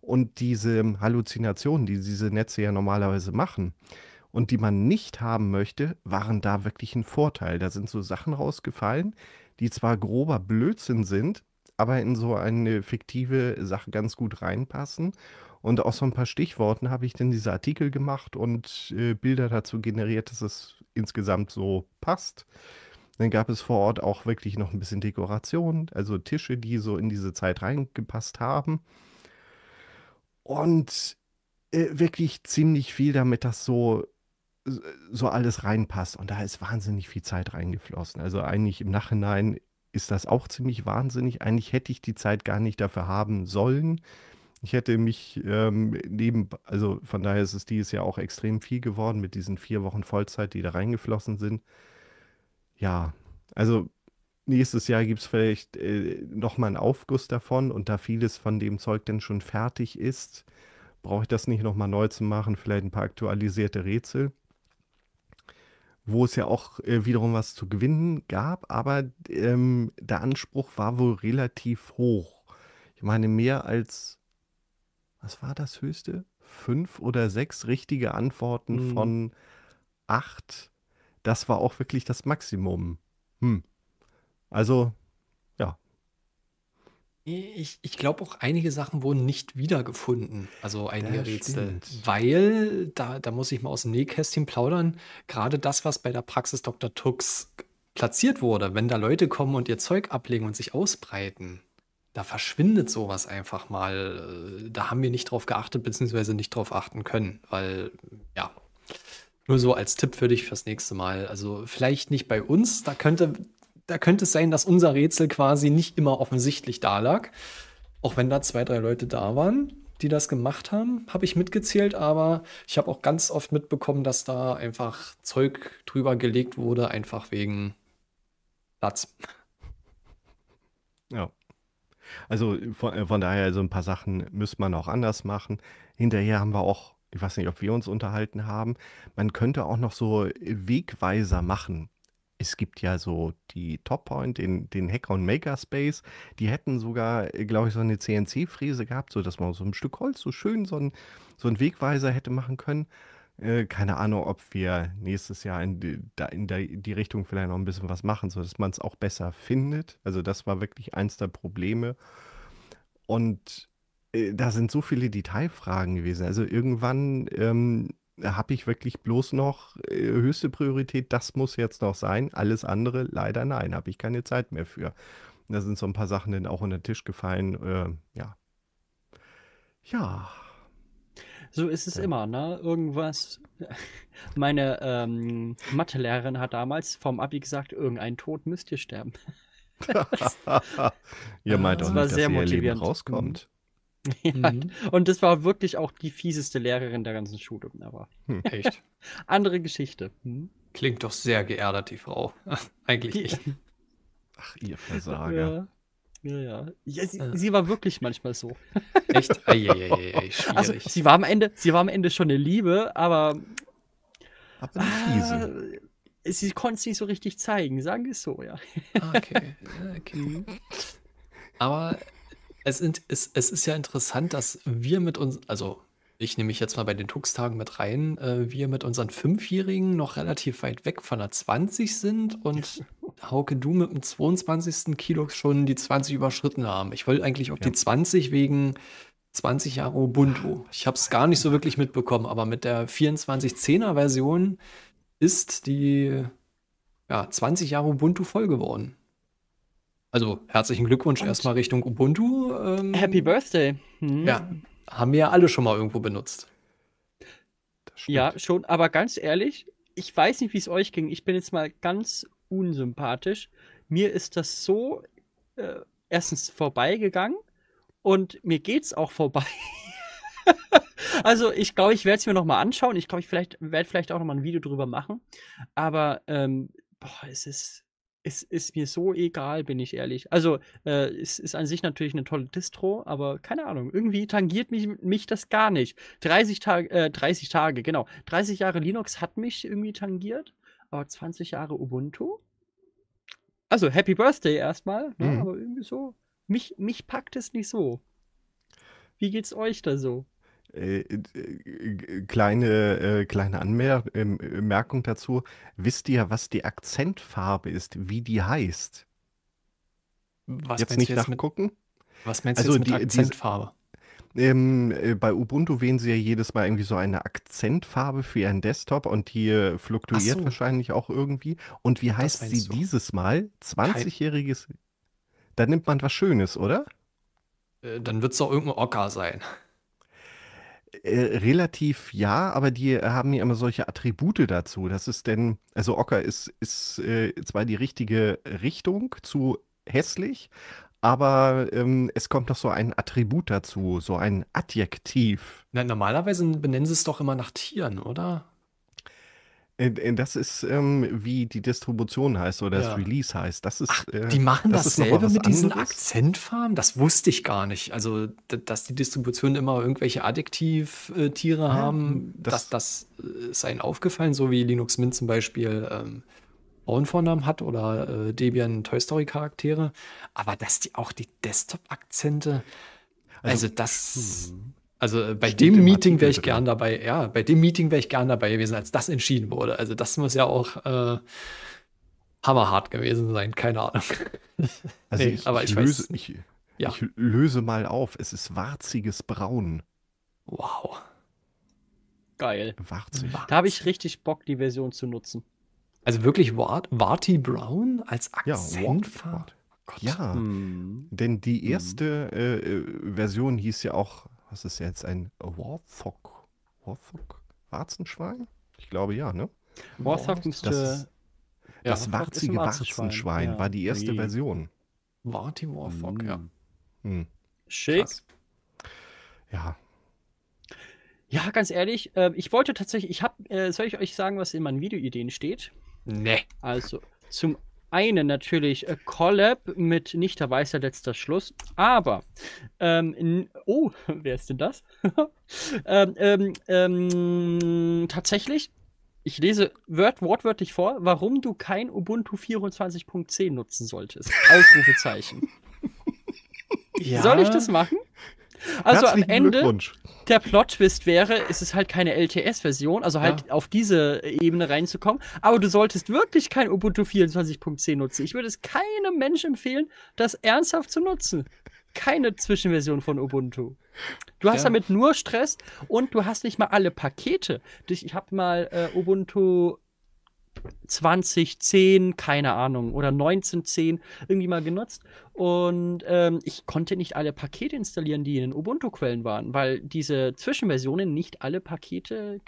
Und diese Halluzinationen, die diese Netze ja normalerweise machen und die man nicht haben möchte, waren da wirklich ein Vorteil. Da sind so Sachen rausgefallen, die zwar grober Blödsinn sind, aber in so eine fiktive Sache ganz gut reinpassen. Und aus so ein paar Stichworten habe ich dann diese Artikel gemacht und äh, Bilder dazu generiert, dass es insgesamt so passt. Dann gab es vor Ort auch wirklich noch ein bisschen Dekoration, also Tische, die so in diese Zeit reingepasst haben. Und äh, wirklich ziemlich viel, damit das so, so alles reinpasst. Und da ist wahnsinnig viel Zeit reingeflossen. Also eigentlich im Nachhinein ist das auch ziemlich wahnsinnig. Eigentlich hätte ich die Zeit gar nicht dafür haben sollen. Ich hätte mich ähm, neben, also von daher ist es dieses Jahr auch extrem viel geworden mit diesen vier Wochen Vollzeit, die da reingeflossen sind. Ja, also nächstes Jahr gibt es vielleicht äh, nochmal einen Aufguss davon und da vieles von dem Zeug denn schon fertig ist, brauche ich das nicht nochmal neu zu machen, vielleicht ein paar aktualisierte Rätsel wo es ja auch äh, wiederum was zu gewinnen gab, aber ähm, der Anspruch war wohl relativ hoch. Ich meine, mehr als, was war das höchste? Fünf oder sechs richtige Antworten mhm. von acht. Das war auch wirklich das Maximum. Hm. Also ich, ich glaube auch einige Sachen wurden nicht wiedergefunden, also einige Rätsel, weil da, da muss ich mal aus dem Nähkästchen plaudern, gerade das, was bei der Praxis Dr. Tux platziert wurde, wenn da Leute kommen und ihr Zeug ablegen und sich ausbreiten, da verschwindet sowas einfach mal. Da haben wir nicht drauf geachtet, beziehungsweise nicht drauf achten können, weil ja, nur so als Tipp für dich fürs nächste Mal. Also vielleicht nicht bei uns, da könnte da könnte es sein, dass unser Rätsel quasi nicht immer offensichtlich da lag. Auch wenn da zwei, drei Leute da waren, die das gemacht haben, habe ich mitgezählt, aber ich habe auch ganz oft mitbekommen, dass da einfach Zeug drüber gelegt wurde, einfach wegen Platz. Ja. Also von, äh, von daher, so ein paar Sachen müsste man auch anders machen. Hinterher haben wir auch, ich weiß nicht, ob wir uns unterhalten haben, man könnte auch noch so Wegweiser machen es gibt ja so die Top Point, den, den Hacker und Makerspace, die hätten sogar, äh, glaube ich, so eine CNC-Fräse gehabt, sodass man so ein Stück Holz so schön so einen so ein Wegweiser hätte machen können. Äh, keine Ahnung, ob wir nächstes Jahr in die, in die Richtung vielleicht noch ein bisschen was machen, sodass man es auch besser findet. Also das war wirklich eins der Probleme. Und äh, da sind so viele Detailfragen gewesen. Also irgendwann ähm, habe ich wirklich bloß noch äh, höchste Priorität, das muss jetzt noch sein. Alles andere leider nein, habe ich keine Zeit mehr für. da sind so ein paar Sachen dann auch unter den Tisch gefallen. Äh, ja. Ja. So ist es ja. immer, ne? Irgendwas. Meine ähm, Mathelehrerin hat damals vom Abi gesagt, irgendein Tod müsst ihr sterben. Ihr meint das auch nicht, dass ihr Leben rauskommt. Mhm. Mhm. Und das war wirklich auch die fieseste Lehrerin der ganzen Schule. Aber hm. echt. andere Geschichte. Hm? Klingt doch sehr geerdert, die Frau. Eigentlich die, Ach, ihr Versager. Ja, ja. ja. sie, äh. sie, war wirklich manchmal so. Echt? Ei, ei, ei, also, sie war am Ende, sie war am Ende schon eine Liebe, aber. Aber fiese. Ah, sie konnte es nicht so richtig zeigen, sagen wir es so, ja. Ah, okay. okay. Aber es, es, es ist ja interessant, dass wir mit uns, also ich nehme mich jetzt mal bei den Tux-Tagen mit rein, äh, wir mit unseren Fünfjährigen noch relativ weit weg von der 20 sind und Hauke, du mit dem 22. Kilo schon die 20 überschritten haben. Ich wollte eigentlich auf ja. die 20 wegen 20 Jahre Ubuntu. Ich habe es gar nicht so wirklich mitbekommen, aber mit der 24-10er-Version ist die ja, 20 Jahre Ubuntu voll geworden. Also herzlichen Glückwunsch Und erstmal Richtung Ubuntu. Ähm, Happy Birthday. Hm. Ja, haben wir ja alle schon mal irgendwo benutzt. Ja, schon, aber ganz ehrlich, ich weiß nicht, wie es euch ging. Ich bin jetzt mal ganz unsympathisch. Mir ist das so äh, erstens vorbeigegangen und mir geht's auch vorbei. also ich glaube, ich werde es mir nochmal anschauen. Ich glaube, ich vielleicht, werde vielleicht auch nochmal ein Video drüber machen. Aber ähm, boah, es ist es ist mir so egal, bin ich ehrlich. Also, äh, es ist an sich natürlich eine tolle Distro, aber keine Ahnung, irgendwie tangiert mich, mich das gar nicht. 30 Tage, äh, 30 Tage, genau. 30 Jahre Linux hat mich irgendwie tangiert, aber 20 Jahre Ubuntu? Also, Happy Birthday erstmal, ne? mhm. aber irgendwie so, mich, mich packt es nicht so. Wie geht's euch da so? Äh, äh, äh, kleine, äh, kleine Anmerkung ähm, dazu. Wisst ihr, was die Akzentfarbe ist, wie die heißt? Was jetzt nicht nachgucken? was meinst also du mit die, Akzentfarbe? Die, ähm, bei Ubuntu wählen sie ja jedes Mal irgendwie so eine Akzentfarbe für ihren Desktop und die fluktuiert so. wahrscheinlich auch irgendwie. Und wie heißt sie so. dieses Mal? 20-jähriges. Da nimmt man was Schönes, oder? Dann wird es doch irgendein Ocker sein. Äh, relativ ja, aber die äh, haben ja immer solche Attribute dazu. Das ist denn, also Ocker ist, ist äh, zwar die richtige Richtung zu hässlich, aber ähm, es kommt noch so ein Attribut dazu, so ein Adjektiv. Na, normalerweise benennen sie es doch immer nach Tieren, oder? Äh, äh, das ist, ähm, wie die Distribution heißt oder ja. das Release heißt. Das ist, Ach, äh, die machen äh, das dasselbe mit diesen anderes? Akzentfarben? Das wusste ich gar nicht. Also, dass die Distribution immer irgendwelche Adjektivtiere ja, haben, das, das, das ist einem aufgefallen, so wie Linux Mint zum Beispiel ähm, Frauenvornamen hat oder äh, Debian Toy Story Charaktere. Aber dass die auch die Desktop-Akzente, also, also, das. Hm. Also äh, bei Stimmt, dem Meeting wäre ich gern dabei, ja, bei dem Meeting wäre ich gern dabei gewesen, als das entschieden wurde. Also das muss ja auch äh, hammerhart gewesen sein, keine Ahnung. Also nee, ich, aber ich, ich löse, weiß, ich, ja. ich löse mal auf, es ist warziges Braun. Wow. Geil. Warzig. Da habe ich richtig Bock, die Version zu nutzen. Also wirklich Wart Warty Brown als Akzentfarbe? Ja, ja. Hm. denn die hm. erste hm. äh, Version hieß ja auch was ist jetzt ein Warthog? Warthog? Warzenschwein? Ich glaube ja, ne? Warthog ist Das, ja, das warzige Warzenschwein, Warzenschwein ja. war die erste nee. Version. War Warthog, mhm. ja. Mhm. Schick. Ja. Ja, ganz ehrlich, äh, ich wollte tatsächlich, ich habe, äh, soll ich euch sagen, was in meinen Videoideen steht? Nee. Also, zum eine natürlich äh, Collab mit Nicht der Weißer letzter Schluss, aber ähm, oh, wer ist denn das? Ähm, ähm, ähm, tatsächlich, ich lese word wortwörtlich vor, warum du kein Ubuntu 24.10 nutzen solltest. Ausrufezeichen. Ja. Soll ich das machen? Also am Ende der Plot-Twist wäre, ist es halt keine LTS-Version, also halt ja. auf diese Ebene reinzukommen. Aber du solltest wirklich kein Ubuntu 24.10 nutzen. Ich würde es keinem Menschen empfehlen, das ernsthaft zu nutzen. Keine Zwischenversion von Ubuntu. Du hast ja. damit nur Stress und du hast nicht mal alle Pakete. Ich habe mal äh, Ubuntu 2010, keine Ahnung, oder 1910 irgendwie mal genutzt. Und ähm, ich konnte nicht alle Pakete installieren, die in den Ubuntu-Quellen waren, weil diese Zwischenversionen nicht alle Pakete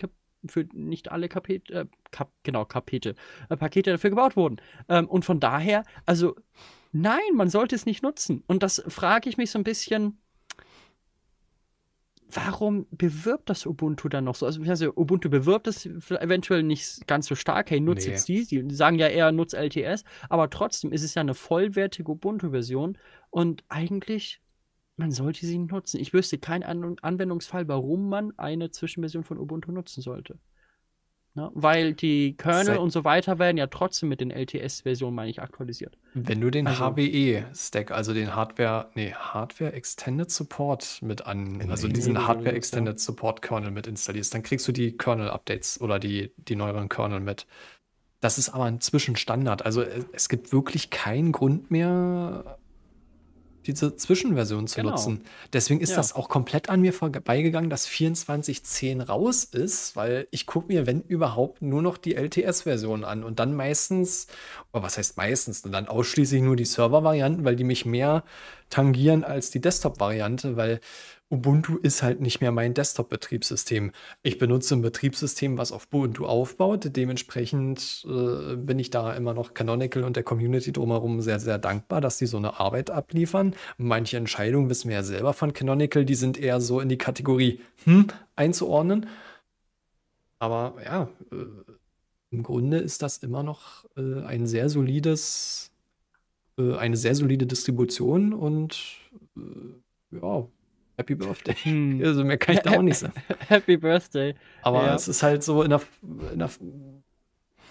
für nicht alle Kapete, äh, Kap genau, Kapete, äh, Pakete dafür gebaut wurden. Ähm, und von daher, also nein, man sollte es nicht nutzen. Und das frage ich mich so ein bisschen warum bewirbt das Ubuntu dann noch so? Also, ich weiß also Ubuntu bewirbt es eventuell nicht ganz so stark. Hey, nutzt nee. jetzt die. Die sagen ja eher, nutzt LTS. Aber trotzdem ist es ja eine vollwertige Ubuntu-Version. Und eigentlich, man sollte sie nutzen. Ich wüsste keinen Anwendungsfall, warum man eine Zwischenversion von Ubuntu nutzen sollte. Ne? Weil die Kernel Sei und so weiter werden ja trotzdem mit den LTS-Versionen, meine ich, aktualisiert. Wenn du den also, HBE-Stack, also den Hardware, nee, Hardware Extended Support mit an, äh, also diesen Hardware Extended Support Kernel mit installierst, dann kriegst du die Kernel-Updates oder die, die neueren Kernel mit. Das ist aber inzwischen Standard. Also äh, es gibt wirklich keinen Grund mehr, diese Zwischenversion zu genau. nutzen. Deswegen ist ja. das auch komplett an mir vorbeigegangen, dass 24.10 raus ist, weil ich gucke mir, wenn überhaupt, nur noch die LTS-Version an und dann meistens, oder oh, was heißt meistens, und dann ausschließlich nur die Server-Varianten, weil die mich mehr tangieren als die Desktop-Variante, weil Ubuntu ist halt nicht mehr mein Desktop-Betriebssystem. Ich benutze ein Betriebssystem, was auf Ubuntu aufbaut. Dementsprechend äh, bin ich da immer noch Canonical und der Community drumherum sehr, sehr dankbar, dass die so eine Arbeit abliefern. Manche Entscheidungen wissen wir ja selber von Canonical, die sind eher so in die Kategorie hm, einzuordnen. Aber ja, äh, im Grunde ist das immer noch äh, ein sehr solides, äh, eine sehr solide Distribution und äh, ja, Happy Birthday. Hm. Also mehr kann ich da auch nicht sagen. Happy Birthday. Aber ja. es ist halt so in der, in der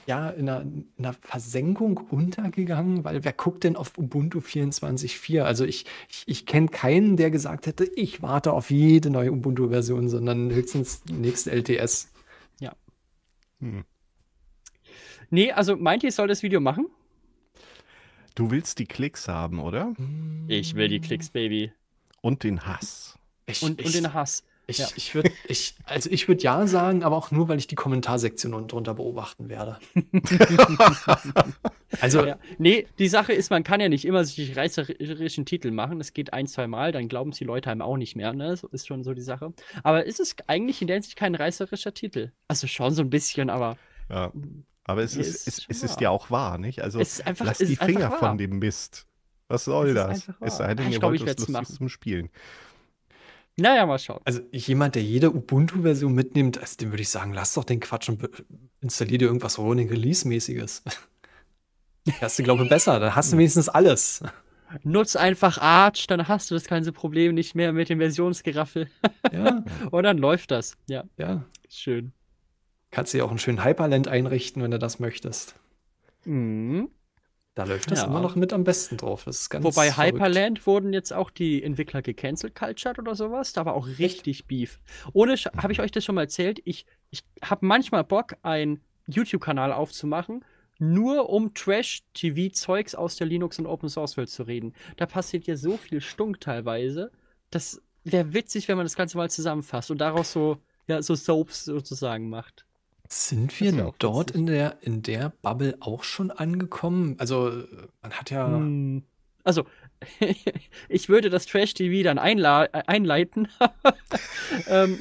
ja, in einer, in einer, Versenkung untergegangen, weil wer guckt denn auf Ubuntu 24.4? Also ich, ich, ich kenne keinen, der gesagt hätte, ich warte auf jede neue Ubuntu-Version, sondern höchstens nächste LTS. Ja. Hm. Nee, also meint ihr, ich soll das Video machen? Du willst die Klicks haben, oder? Ich will die Klicks, Baby. Und den Hass. Ich, und, ich, und den Hass. Ich, ja. ich würde, ich, also ich würde ja sagen, aber auch nur, weil ich die Kommentarsektion unten drunter beobachten werde. also. Ja. Nee, die Sache ist, man kann ja nicht immer sich reißerischen Titel machen. Es geht ein, zwei Mal, dann glauben es die Leute einem auch nicht mehr. Ne? So ist schon so die Sache. Aber ist es eigentlich in der Hinsicht kein reißerischer Titel? Also schon so ein bisschen, aber. Ja. Aber es ist, ist, es, es ist ja auch wahr, nicht? Also einfach, lass die Finger von dem Mist. Was soll das? Es sei denn, ihr wollt es lustig zum Spielen. Naja, mal schauen. Also jemand, der jede Ubuntu-Version mitnimmt, also dem würde ich sagen, lass doch den Quatsch und installier dir irgendwas Rolling Release-mäßiges. Hast du, glaube ich, besser. Dann hast du wenigstens alles. Nutz einfach Arch, dann hast du das ganze Problem nicht mehr mit dem Versionsgeraffel. Ja. und dann läuft das. Ja. Ja. Schön. Kannst du dir auch einen schönen Hyperland einrichten, wenn du das möchtest. Mhm. Da läuft das ja. immer noch mit am besten drauf. Das ist ganz Wobei verrückt. Hyperland wurden jetzt auch die Entwickler gecancelt, cultured oder sowas. Da war auch richtig Echt? Beef. Ohne, habe ich euch das schon mal erzählt? Ich, ich habe manchmal Bock, einen YouTube-Kanal aufzumachen, nur um Trash-TV-Zeugs aus der Linux- und Open-Source-Welt zu reden. Da passiert ja so viel Stunk teilweise. Das wäre witzig, wenn man das Ganze mal zusammenfasst und daraus so, ja, so Soaps sozusagen macht. Sind wir dort witzig. in der, in der Bubble auch schon angekommen? Also, man hat ja. Hm. Also, ich würde das Trash-TV dann äh, einleiten. ähm,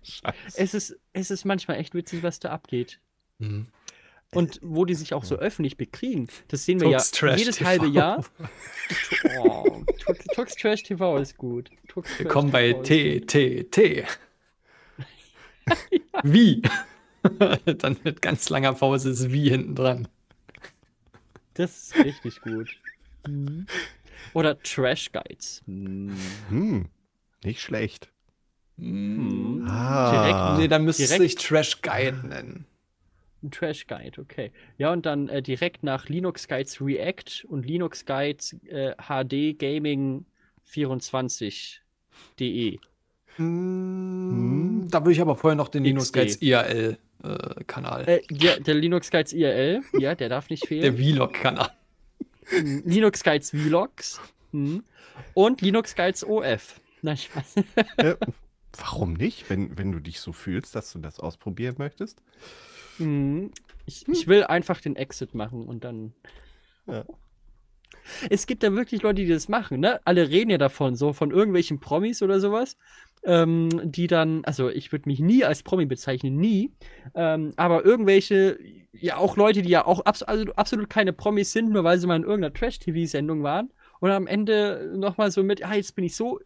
es, ist, es ist manchmal echt witzig, was da abgeht. Mhm. Und äh, wo die sich auch so öffentlich bekriegen, das sehen wir Tux ja jedes TV. halbe Jahr. oh, Tux, Trash TV ist gut. Tux Willkommen bei TTT. ja. Wie? Dann mit ganz langer Pause ist wie hinten dran. Das ist richtig gut. Oder Trash Guides. Hm, hm. nicht schlecht. Mhm. Ah. Direkt, nee, dann müsste direkt, ich Trash Guide nennen. Ein Trash Guide, okay. Ja, und dann äh, direkt nach Linux Guides React und Linux Guides äh, HD Gaming 24.de. Hm. hm. Da würde ich aber vorher noch den XD. Linux Guides IRL äh, Kanal. Äh, ja, der Linux Guides IRL, ja, der darf nicht fehlen. Der Vlog-Kanal. Linux Guides Vlogs hm. und Linux Guides OF. Nein, Spaß. Äh, warum nicht, wenn, wenn du dich so fühlst, dass du das ausprobieren möchtest? Hm. Ich, hm. ich will einfach den Exit machen und dann. Ja es gibt da wirklich Leute, die das machen, ne? Alle reden ja davon, so von irgendwelchen Promis oder sowas. Ähm, die dann, also ich würde mich nie als Promi bezeichnen, nie. Ähm, aber irgendwelche, ja auch Leute, die ja auch abs also absolut keine Promis sind, nur weil sie mal in irgendeiner Trash-TV-Sendung waren. Und am Ende nochmal so mit, ah, jetzt bin ich so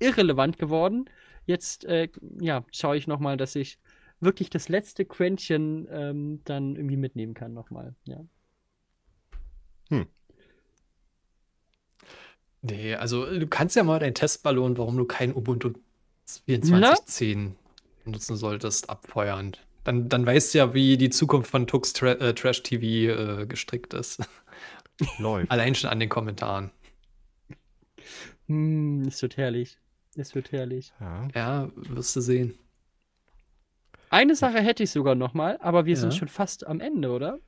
irrelevant geworden. Jetzt, äh, ja, schaue ich nochmal, dass ich wirklich das letzte Quäntchen ähm, dann irgendwie mitnehmen kann nochmal, ja. Hm. Nee, also du kannst ja mal deinen Testballon, warum du kein Ubuntu 2410 ne? nutzen solltest, abfeuern. Dann, dann weißt du ja, wie die Zukunft von Tux Tra äh, Trash TV äh, gestrickt ist. Läuft. Allein schon an den Kommentaren. Hm, es wird herrlich. Es wird herrlich. Ja, ja wirst du sehen. Eine Sache hätte ich sogar noch mal, aber wir ja. sind schon fast am Ende, oder?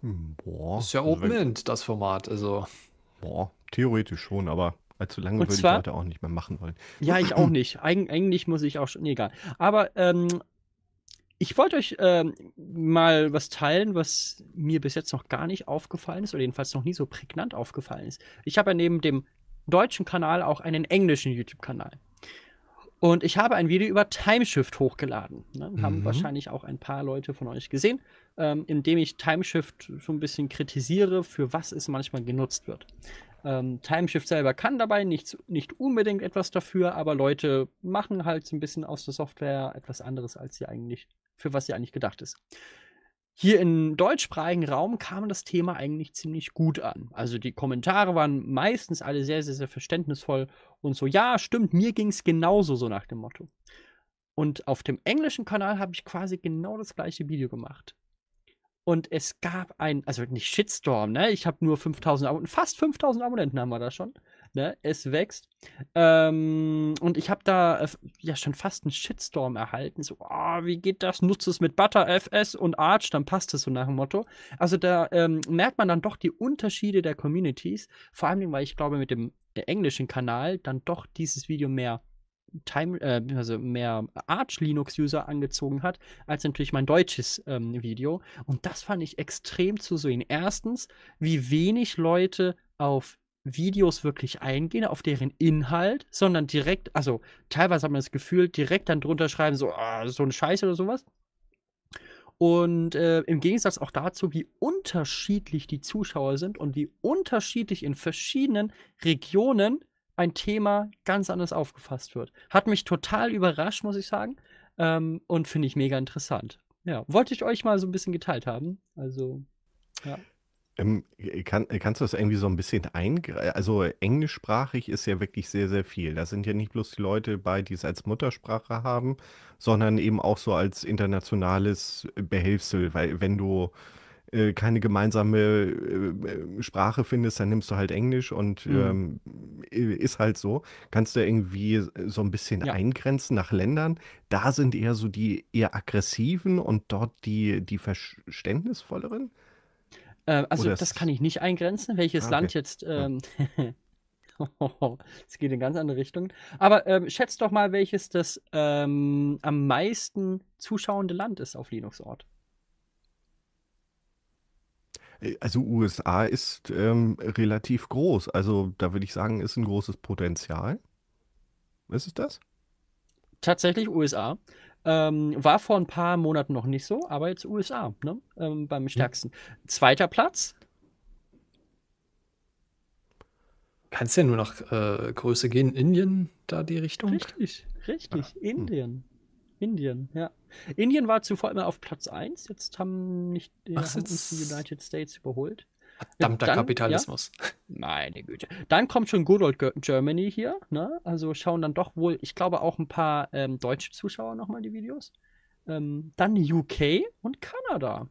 Hm, boah. Ist ja also Open End, das Format, also. Boah, theoretisch schon, aber allzu lange würde ich heute auch nicht mehr machen wollen. Ja, ich auch nicht. Eig eigentlich muss ich auch schon, egal. Aber ähm, ich wollte euch ähm, mal was teilen, was mir bis jetzt noch gar nicht aufgefallen ist oder jedenfalls noch nie so prägnant aufgefallen ist. Ich habe ja neben dem deutschen Kanal auch einen englischen YouTube-Kanal. Und ich habe ein Video über Timeshift hochgeladen. Ne? Haben mhm. wahrscheinlich auch ein paar Leute von euch gesehen, ähm, in dem ich Timeshift so ein bisschen kritisiere, für was es manchmal genutzt wird. Ähm, Timeshift selber kann dabei nicht, nicht unbedingt etwas dafür, aber Leute machen halt so ein bisschen aus der Software etwas anderes, als sie eigentlich, für was sie eigentlich gedacht ist. Hier im deutschsprachigen Raum kam das Thema eigentlich ziemlich gut an. Also die Kommentare waren meistens alle sehr, sehr, sehr verständnisvoll und so, ja, stimmt, mir ging es genauso, so nach dem Motto. Und auf dem englischen Kanal habe ich quasi genau das gleiche Video gemacht. Und es gab ein, also nicht Shitstorm, ne? Ich habe nur 5000 Abonnenten, fast 5000 Abonnenten haben wir da schon. Ne? Es wächst. Ähm, und ich habe da äh, ja schon fast einen Shitstorm erhalten. So, oh, wie geht das? Nutzt es mit Butter, FS und Arch, dann passt es so nach dem Motto. Also da ähm, merkt man dann doch die Unterschiede der Communities. Vor allem, weil ich glaube, mit dem äh, englischen Kanal dann doch dieses Video mehr Time, äh, also mehr Arch Linux-User angezogen hat, als natürlich mein deutsches ähm, Video. Und das fand ich extrem zu sehen. Erstens, wie wenig Leute auf Videos wirklich eingehen, auf deren Inhalt, sondern direkt, also teilweise hat man das Gefühl, direkt dann drunter schreiben, so, ah, so ein Scheiß oder sowas. Und äh, im Gegensatz auch dazu, wie unterschiedlich die Zuschauer sind und wie unterschiedlich in verschiedenen Regionen ein Thema ganz anders aufgefasst wird. Hat mich total überrascht, muss ich sagen. Ähm, und finde ich mega interessant. Ja, wollte ich euch mal so ein bisschen geteilt haben. Also, ja. Ähm, äh, kann, äh, kannst du das irgendwie so ein bisschen eingreifen? Also englischsprachig ist ja wirklich sehr, sehr viel. Da sind ja nicht bloß die Leute bei, die es als Muttersprache haben, sondern eben auch so als internationales Behelfsel, weil wenn du äh, keine gemeinsame äh, äh Sprache findest, dann nimmst du halt Englisch und Mhm. ähm, ist halt so. Kannst du irgendwie so ein bisschen Ja. eingrenzen nach Ländern? Da sind eher so die eher aggressiven und dort die, die verständnisvolleren? Äh, also das kann ich nicht eingrenzen, welches ah, okay. Land jetzt. Ähm, Es geht in ganz andere Richtungen. Aber ähm, schätzt doch mal, welches das ähm, am meisten zuschauende Land ist auf Linux-Ort. Äh, also USA ist ähm, relativ groß. Also da würde ich sagen, ist ein großes Potenzial. Ist es das? Tatsächlich USA. Ähm, war vor ein paar Monaten noch nicht so, aber jetzt USA ne? Ähm, beim mhm. stärksten. Mhm. Zweiter Platz. Kann es ja nur nach äh, Größe gehen, Indien da die Richtung? Richtig, richtig, Ach, hm. Indien. Hm. Indien, ja. Indien war zuvor immer auf Platz 1, jetzt haben nicht die Ach, äh, haben uns die United States überholt. Verdammter dann, Kapitalismus. Ja, meine Güte. Dann kommt schon Good Old Germany hier. Ne? Also schauen dann doch wohl, ich glaube, auch ein paar ähm, deutsche Zuschauer nochmal die Videos. Ähm, dann UK und Kanada.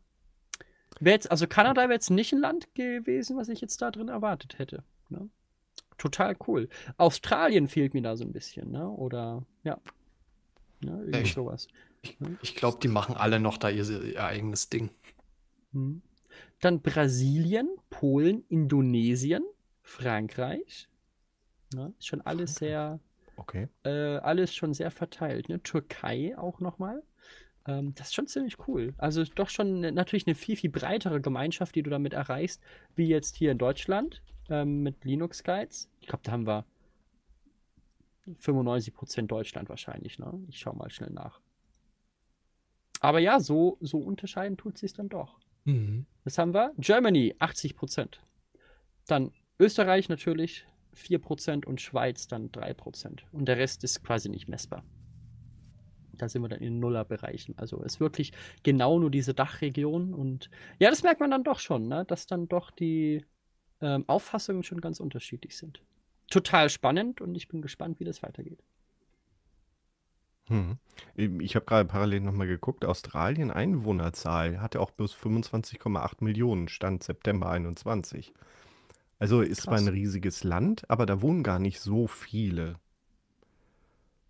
jetzt, also Kanada wäre jetzt nicht ein Land gewesen, was ich jetzt da drin erwartet hätte. Ne? Total cool. Australien fehlt mir da so ein bisschen, ne? Oder ja. Ne? Irgendwie ich, sowas. Ich, ne? ich glaube, die machen alle noch da ihr, ihr eigenes Ding. Hm. Dann Brasilien, Polen, Indonesien, Frankreich. Ja, ne, ist schon alles Frankreich. sehr. Okay. Äh, alles schon sehr verteilt. Ne? Türkei auch nochmal. Ähm, das ist schon ziemlich cool. Also doch schon ne, natürlich eine viel, viel breitere Gemeinschaft, die du damit erreichst, wie jetzt hier in Deutschland ähm, mit Linux Guides. Ich glaube, da haben wir 95% Deutschland wahrscheinlich. Ne? Ich schaue mal schnell nach. Aber ja, so, so unterscheiden tut sich dann doch. Mhm. Was haben wir? Germany, 80 Prozent. Dann Österreich natürlich 4 Prozent und Schweiz dann 3 Prozent. Und der Rest ist quasi nicht messbar. Da sind wir dann in Nullerbereichen. Also es ist wirklich genau nur diese Dachregion. Und ja, das merkt man dann doch schon, ne? dass dann doch die ähm, Auffassungen schon ganz unterschiedlich sind. Total spannend und ich bin gespannt, wie das weitergeht. Mhm. Ich habe gerade parallel nochmal geguckt, Australien Einwohnerzahl hatte auch bloß 25,8 Millionen, Stand September 21. Also ist zwar ein riesiges Land, aber da wohnen gar nicht so viele.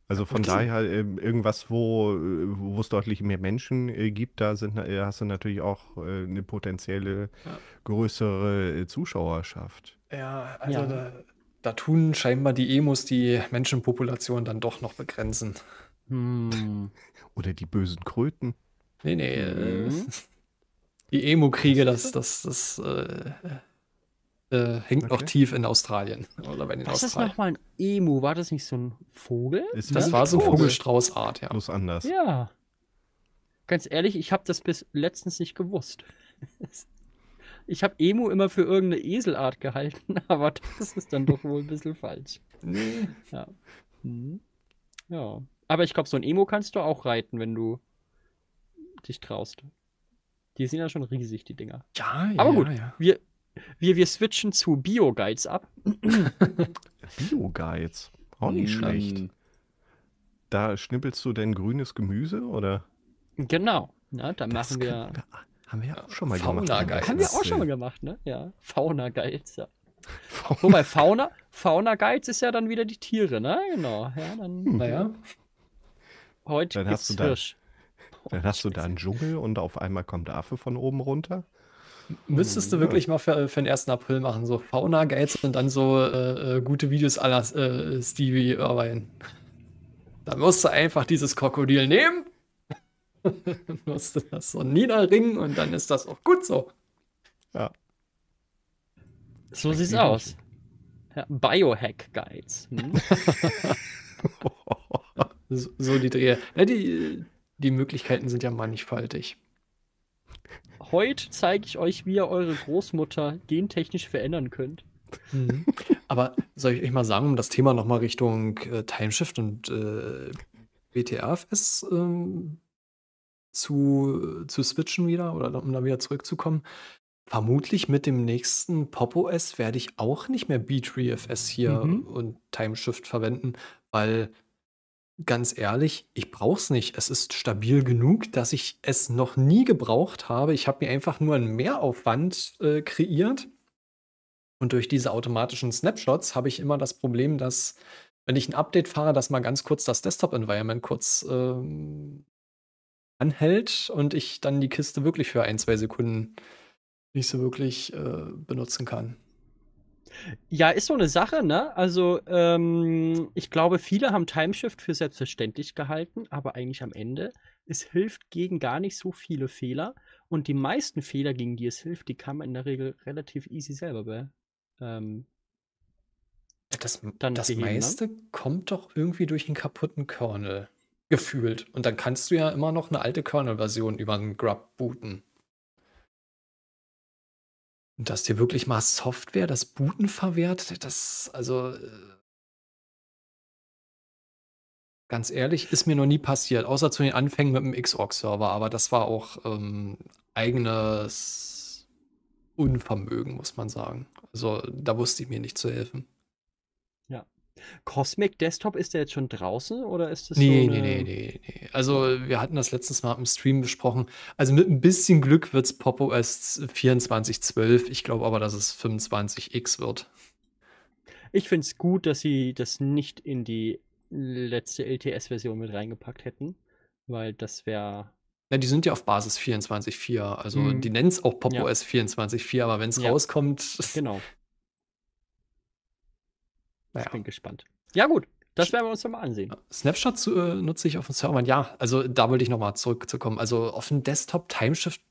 Also von Okay. daher ähm, irgendwas, wo, äh, wo es deutlich mehr Menschen äh, gibt, da sind, äh, hast du natürlich auch eine potenzielle Ja. größere Zuschauerschaft. Ja, also Ja. da, da tun scheinbar die Emos die Menschenpopulation dann doch noch begrenzen. Hm. Oder die bösen Kröten. Nee, nee. Äh, mhm. Die Emo-Kriege, das, das, das äh, äh, äh hängt okay. noch tief in Australien. Oder bei Was Australien. ist nochmal ein Emo? War das nicht so ein Vogel? Ist das, war so eine Vogelstraußart, ja. Bloß anders. Ja. Ganz ehrlich, ich habe das bis letztens nicht gewusst. Ich habe Emo immer für irgendeine Eselart gehalten, aber das ist dann doch wohl ein bisschen falsch. Nee. Ja. Hm. ja. Aber ich glaube, so ein Emo kannst du auch reiten, wenn du dich traust. Die sind ja schon riesig, die Dinger. Ja, ja. Aber gut, ja. Wir, wir, wir switchen zu Bio-Guides ab. Bio-Guides? Auch nicht schlecht. da schnippelst du denn grünes Gemüse, oder? Genau. Na, da das machen wir. Kann, haben wir ja auch schon mal Fauna gemacht. Guides. Haben wir auch schon mal gemacht, ne? Ja. Fauna Guides, ja. Fauna. Wobei Fauna, Fauna Guides ist ja dann wieder die Tiere, ne? Genau. Ja, dann, hm. Naja. Heute dann hast du da, Dann hast du da einen Dschungel und auf einmal kommt Affe von oben runter. Müsstest du wirklich mal für, für den 1. April machen, so Fauna Gates und dann so äh, äh, gute Videos aller äh, Stevie Irwin. Da musst du einfach dieses Krokodil nehmen, musst du das so niederringen und dann ist das auch gut so. Ja. So sieht's aus. Biohack Guides. Hm? So, die Dreh. Na, die, die Möglichkeiten sind ja mannigfaltig. Heute zeige ich euch, wie ihr eure Großmutter gentechnisch verändern könnt. Mhm. Aber soll ich euch mal sagen, um das Thema nochmal Richtung äh, Timeshift und äh, BTAFS ähm, zu, zu switchen wieder oder um da wieder zurückzukommen? Vermutlich mit dem nächsten Pop OS werde ich auch nicht mehr B3FS hier mhm. und Timeshift verwenden, weil ganz ehrlich, ich brauche es nicht. Es ist stabil genug, dass ich es noch nie gebraucht habe. Ich habe mir einfach nur einen Mehraufwand äh, kreiert. Und durch diese automatischen Snapshots habe ich immer das Problem, dass, wenn ich ein Update fahre, dass mal ganz kurz das Desktop-Environment kurz ähm, anhält und ich dann die Kiste wirklich für ein, zwei Sekunden nicht so wirklich äh, benutzen kann. Ja, ist so eine Sache, ne? Also, ähm, ich glaube, viele haben Timeshift für selbstverständlich gehalten, aber eigentlich am Ende, es hilft gegen gar nicht so viele Fehler. Und die meisten Fehler, gegen die es hilft, die kann man in der Regel relativ easy selber be, ähm, das, das beheben, ne? meiste ne? kommt doch irgendwie durch einen kaputten Kernel gefühlt. Und dann kannst du ja immer noch eine alte Kernel-Version über einen Grub booten. Und dass dir wirklich mal Software das Booten verwehrt, das, also. Äh, ganz ehrlich, ist mir noch nie passiert, außer zu den Anfängen mit dem Xorg-Server, aber das war auch ähm, eigenes Unvermögen, muss man sagen. Also da wusste ich mir nicht zu helfen. Cosmic Desktop, ist der jetzt schon draußen oder ist das nee, so nee, nee, nee, nee. Also wir hatten das letztes Mal im Stream besprochen. Also mit ein bisschen Glück wird es Pop OS 2412. Ich glaube aber, dass es 25X wird. Ich finde es gut, dass sie das nicht in die letzte LTS-Version mit reingepackt hätten, weil das wäre ja, die sind ja auf Basis 24.4, also mhm. die nennen es auch PopOS ja. 24.4, aber wenn es ja. rauskommt. Genau. Naja. Ich bin gespannt. Ja, gut. Das werden wir uns nochmal ansehen. Snapshots äh, nutze ich auf dem Server. ja. Also da wollte ich nochmal zurückzukommen. Also auf dem Desktop, Timeshift,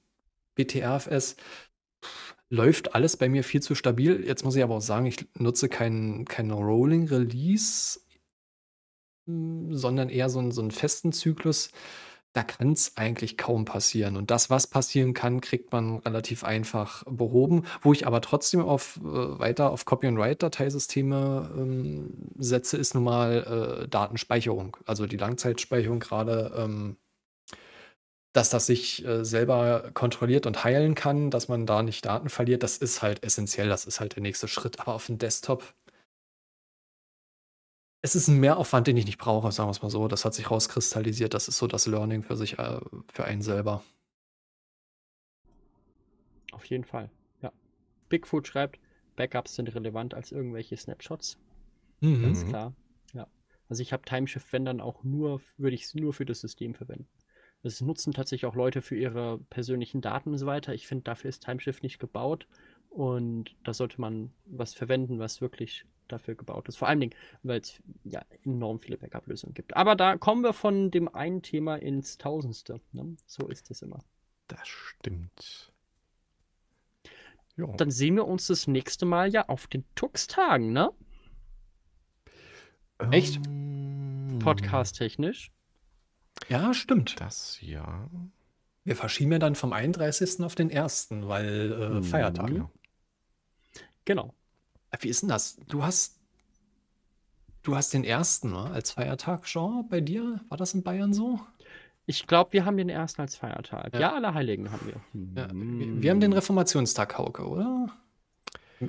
BTRFS, läuft alles bei mir viel zu stabil. Jetzt muss ich aber auch sagen, ich nutze keinen kein Rolling Release, sondern eher so so einen festen Zyklus da kann es eigentlich kaum passieren. Und das, was passieren kann, kriegt man relativ einfach behoben, wo ich aber trotzdem auf, äh, weiter auf Copy-and-Write-Dateisysteme ähm, setze, ist nun mal äh, Datenspeicherung, also die Langzeitspeicherung gerade. Ähm, dass das sich äh, selber kontrolliert und heilen kann, dass man da nicht Daten verliert, das ist halt essentiell, das ist halt der nächste Schritt. Aber auf dem Desktop es ist ein Mehraufwand, den ich nicht brauche, sagen wir es mal so. Das hat sich rauskristallisiert. Das ist so das Learning für sich, äh, für einen selber. Auf jeden Fall, ja. Bigfoot schreibt, Backups sind relevant als irgendwelche Snapshots. Mhm. Ganz mhm. klar, ja. Also ich habe Timeshift, wenn dann auch nur, würde ich es nur für das System verwenden. Das nutzen tatsächlich auch Leute für ihre persönlichen Daten und so weiter. Ich finde, dafür ist Timeshift nicht gebaut und da sollte man was verwenden, was wirklich dafür gebaut ist. Vor allen Dingen, weil es ja enorm viele Backup-Lösungen gibt. Aber da kommen wir von dem einen Thema ins Tausendste. Ne? So ist es immer. Das stimmt. Jo. Dann sehen wir uns das nächste Mal ja auf den Tux-Tagen, ne? Ähm, Echt? Podcast-technisch? Ja, stimmt. Das ja. Wir verschieben ja dann vom 31. auf den 1., weil äh, mhm. Feiertag. Genau. genau. Äh, wie ist denn das? Du hast, du hast den ersten ne? als Feiertag, Jean, bei dir? War das in Bayern so? Ich glaube, wir haben den ersten als Feiertag. Ja, ja alle Heiligen haben wir. Ja. wir. wir. haben den Reformationstag, Hauke, oder?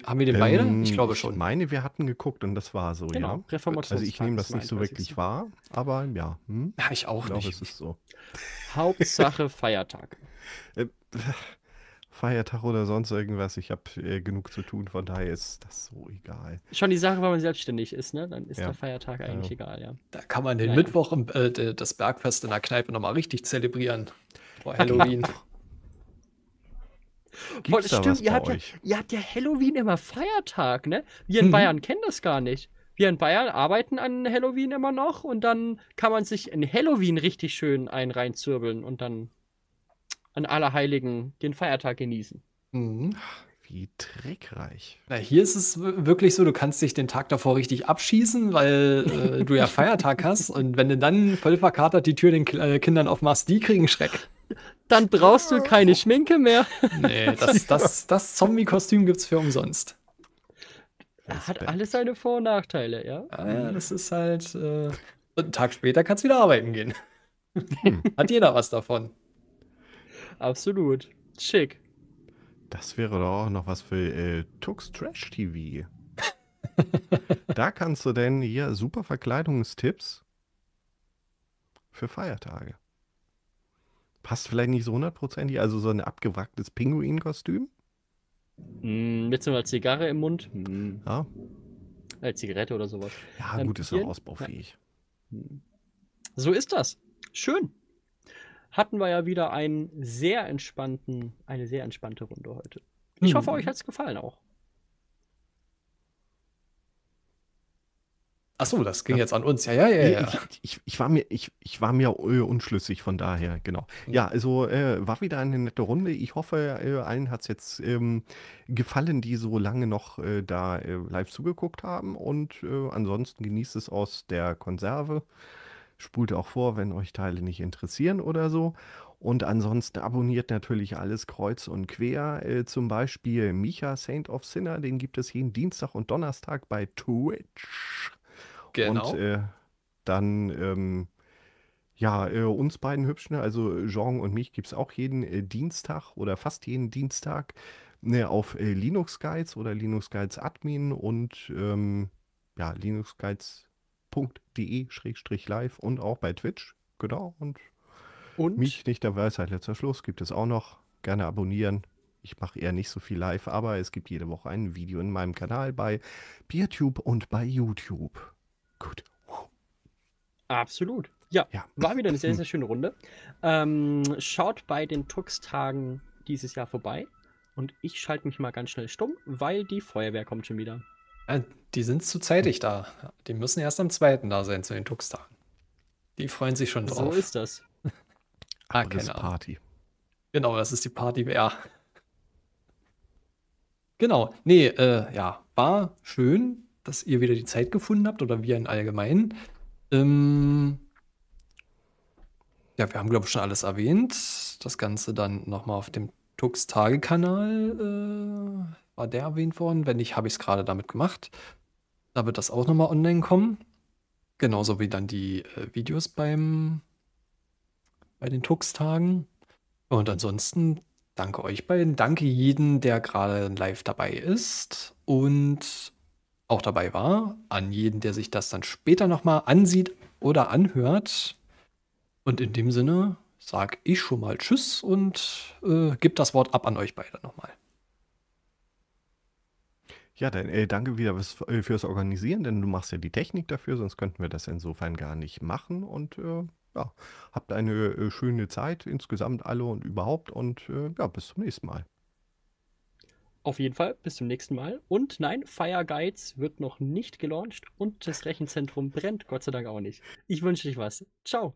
Haben wir den ähm, beide? Ich glaube schon. Ich meine, wir hatten geguckt und das war so, genau, ja. Reformationstag. Also ich nehme das nicht so wirklich so. wahr, aber ja. Hm? Ja, ich auch ich glaub, nicht. Ich es ist so. Hauptsache Feiertag. Äh, Feiertag oder sonst irgendwas. Ich habe äh, genug zu tun, von daher ist das so egal. Schon die Sache, wenn man selbstständig ist, ne? dann ist ja. der Feiertag eigentlich ja. egal, ja. Da kann man den Nein. Mittwoch, im, äh, das Bergfest in der Kneipe nochmal richtig zelebrieren. Vor Halloween. Boah, das stimmt, ihr habt, ja, ihr habt, ja, Halloween immer Feiertag, ne? Wir in mhm. Bayern kennen das gar nicht. Wir in Bayern arbeiten an Halloween immer noch und dann kann man sich in Halloween richtig schön einen reinzirbeln und dann an Allerheiligen den Feiertag genießen. Mhm. Wie trickreich. Na, hier ist es wirklich so, du kannst dich den Tag davor richtig abschießen, weil äh, du ja Feiertag hast. Und wenn du dann voll verkatert die Tür den äh, Kindern aufmachst, die kriegen Schreck. Dann brauchst du keine Schminke mehr. Nee, das, das, das Zombie-Kostüm gibt's für umsonst. Respekt. Hat alles seine Vor- und Nachteile, ja. Ah, ja, das ist halt. Äh, einen Tag später kannst du wieder arbeiten gehen. Hm. Hat jeder was davon. Absolut. Schick. Das wäre doch auch noch was für äh, Tux Trash TV. da kannst du denn hier super Verkleidungstipps für Feiertage. Passt vielleicht nicht so hundertprozentig, also so ein abgewracktes Pinguinkostüm. Mm, mit so einer Zigarre im Mund. Mm. Ja. Als Zigarette oder sowas. Ja, ähm, gut, ist auch ausbaufähig. Ja. Hm. So ist das. Schön hatten wir ja wieder einen sehr entspannten, eine sehr entspannte Runde heute. Ich hm. hoffe, euch hat es gefallen auch. Achso, das ging ja. jetzt an uns. Ja, ja, ja. ja. Ich, ich, ich, war mir, ich, ich war mir äh, unschlüssig, von daher, genau. Hm. Ja, also äh, war wieder eine nette Runde. Ich hoffe, äh, allen hat es jetzt ähm, gefallen, die so lange noch äh, da äh, live zugeguckt haben. Und äh, ansonsten genießt es aus der Konserve. Spult auch vor, wenn euch Teile nicht interessieren oder so. Und ansonsten abonniert natürlich alles kreuz und quer. Äh, zum Beispiel Micha Saint of Sinner, den gibt es jeden Dienstag und Donnerstag bei Twitch. Genau. Und äh, dann, ähm, ja, äh, uns beiden Hübschen, ne? also äh, Jean und mich, gibt es auch jeden äh, Dienstag oder fast jeden Dienstag ne, auf äh, Linux Guides oder Linux Guides Admin und ähm, ja, Linux Guides www.podcast.de-live e und auch bei Twitch. Genau. Und, und mich nicht der Weisheit letzter Schluss gibt es auch noch. Gerne abonnieren. Ich mache eher nicht so viel live, aber es gibt jede Woche ein Video in meinem Kanal bei Beertube und bei YouTube. Gut. Absolut. Ja, ja, war wieder eine sehr, sehr schöne Runde. Ähm, schaut bei den Tux-Tagen dieses Jahr vorbei. Und ich schalte mich mal ganz schnell stumm, weil die Feuerwehr kommt schon wieder. Äh, die sind zu zeitig da. Die müssen erst am zweiten da sein, zu den Tuxtagen. Die freuen sich schon drauf. So ist das. ah, Aber keine das Party. Genau, das ist die Party BR. Genau. Nee, äh, ja, war schön, dass ihr wieder die Zeit gefunden habt oder wir in allgemein. Ähm, ja, wir haben, glaube ich, schon alles erwähnt. Das Ganze dann nochmal auf dem Tux-Tage-Kanal äh, war der erwähnt worden. Wenn nicht, habe ich es gerade damit gemacht. Da wird das auch nochmal online kommen. Genauso wie dann die äh, Videos beim bei den Tux-Tagen. Und ansonsten danke euch beiden. Danke jeden, der gerade live dabei ist und auch dabei war. An jeden, der sich das dann später nochmal ansieht oder anhört. Und in dem Sinne sage ich schon mal Tschüss und äh, gebe das Wort ab an euch beide nochmal. Ja, dann äh, danke wieder fürs, äh, fürs Organisieren, denn du machst ja die Technik dafür, sonst könnten wir das insofern gar nicht machen. Und äh, ja, habt eine äh, schöne Zeit insgesamt alle und überhaupt und äh, ja, bis zum nächsten Mal. Auf jeden Fall, bis zum nächsten Mal. Und nein, Fire Guides wird noch nicht gelauncht und das Rechenzentrum brennt Gott sei Dank auch nicht. Ich wünsche dich was. Ciao.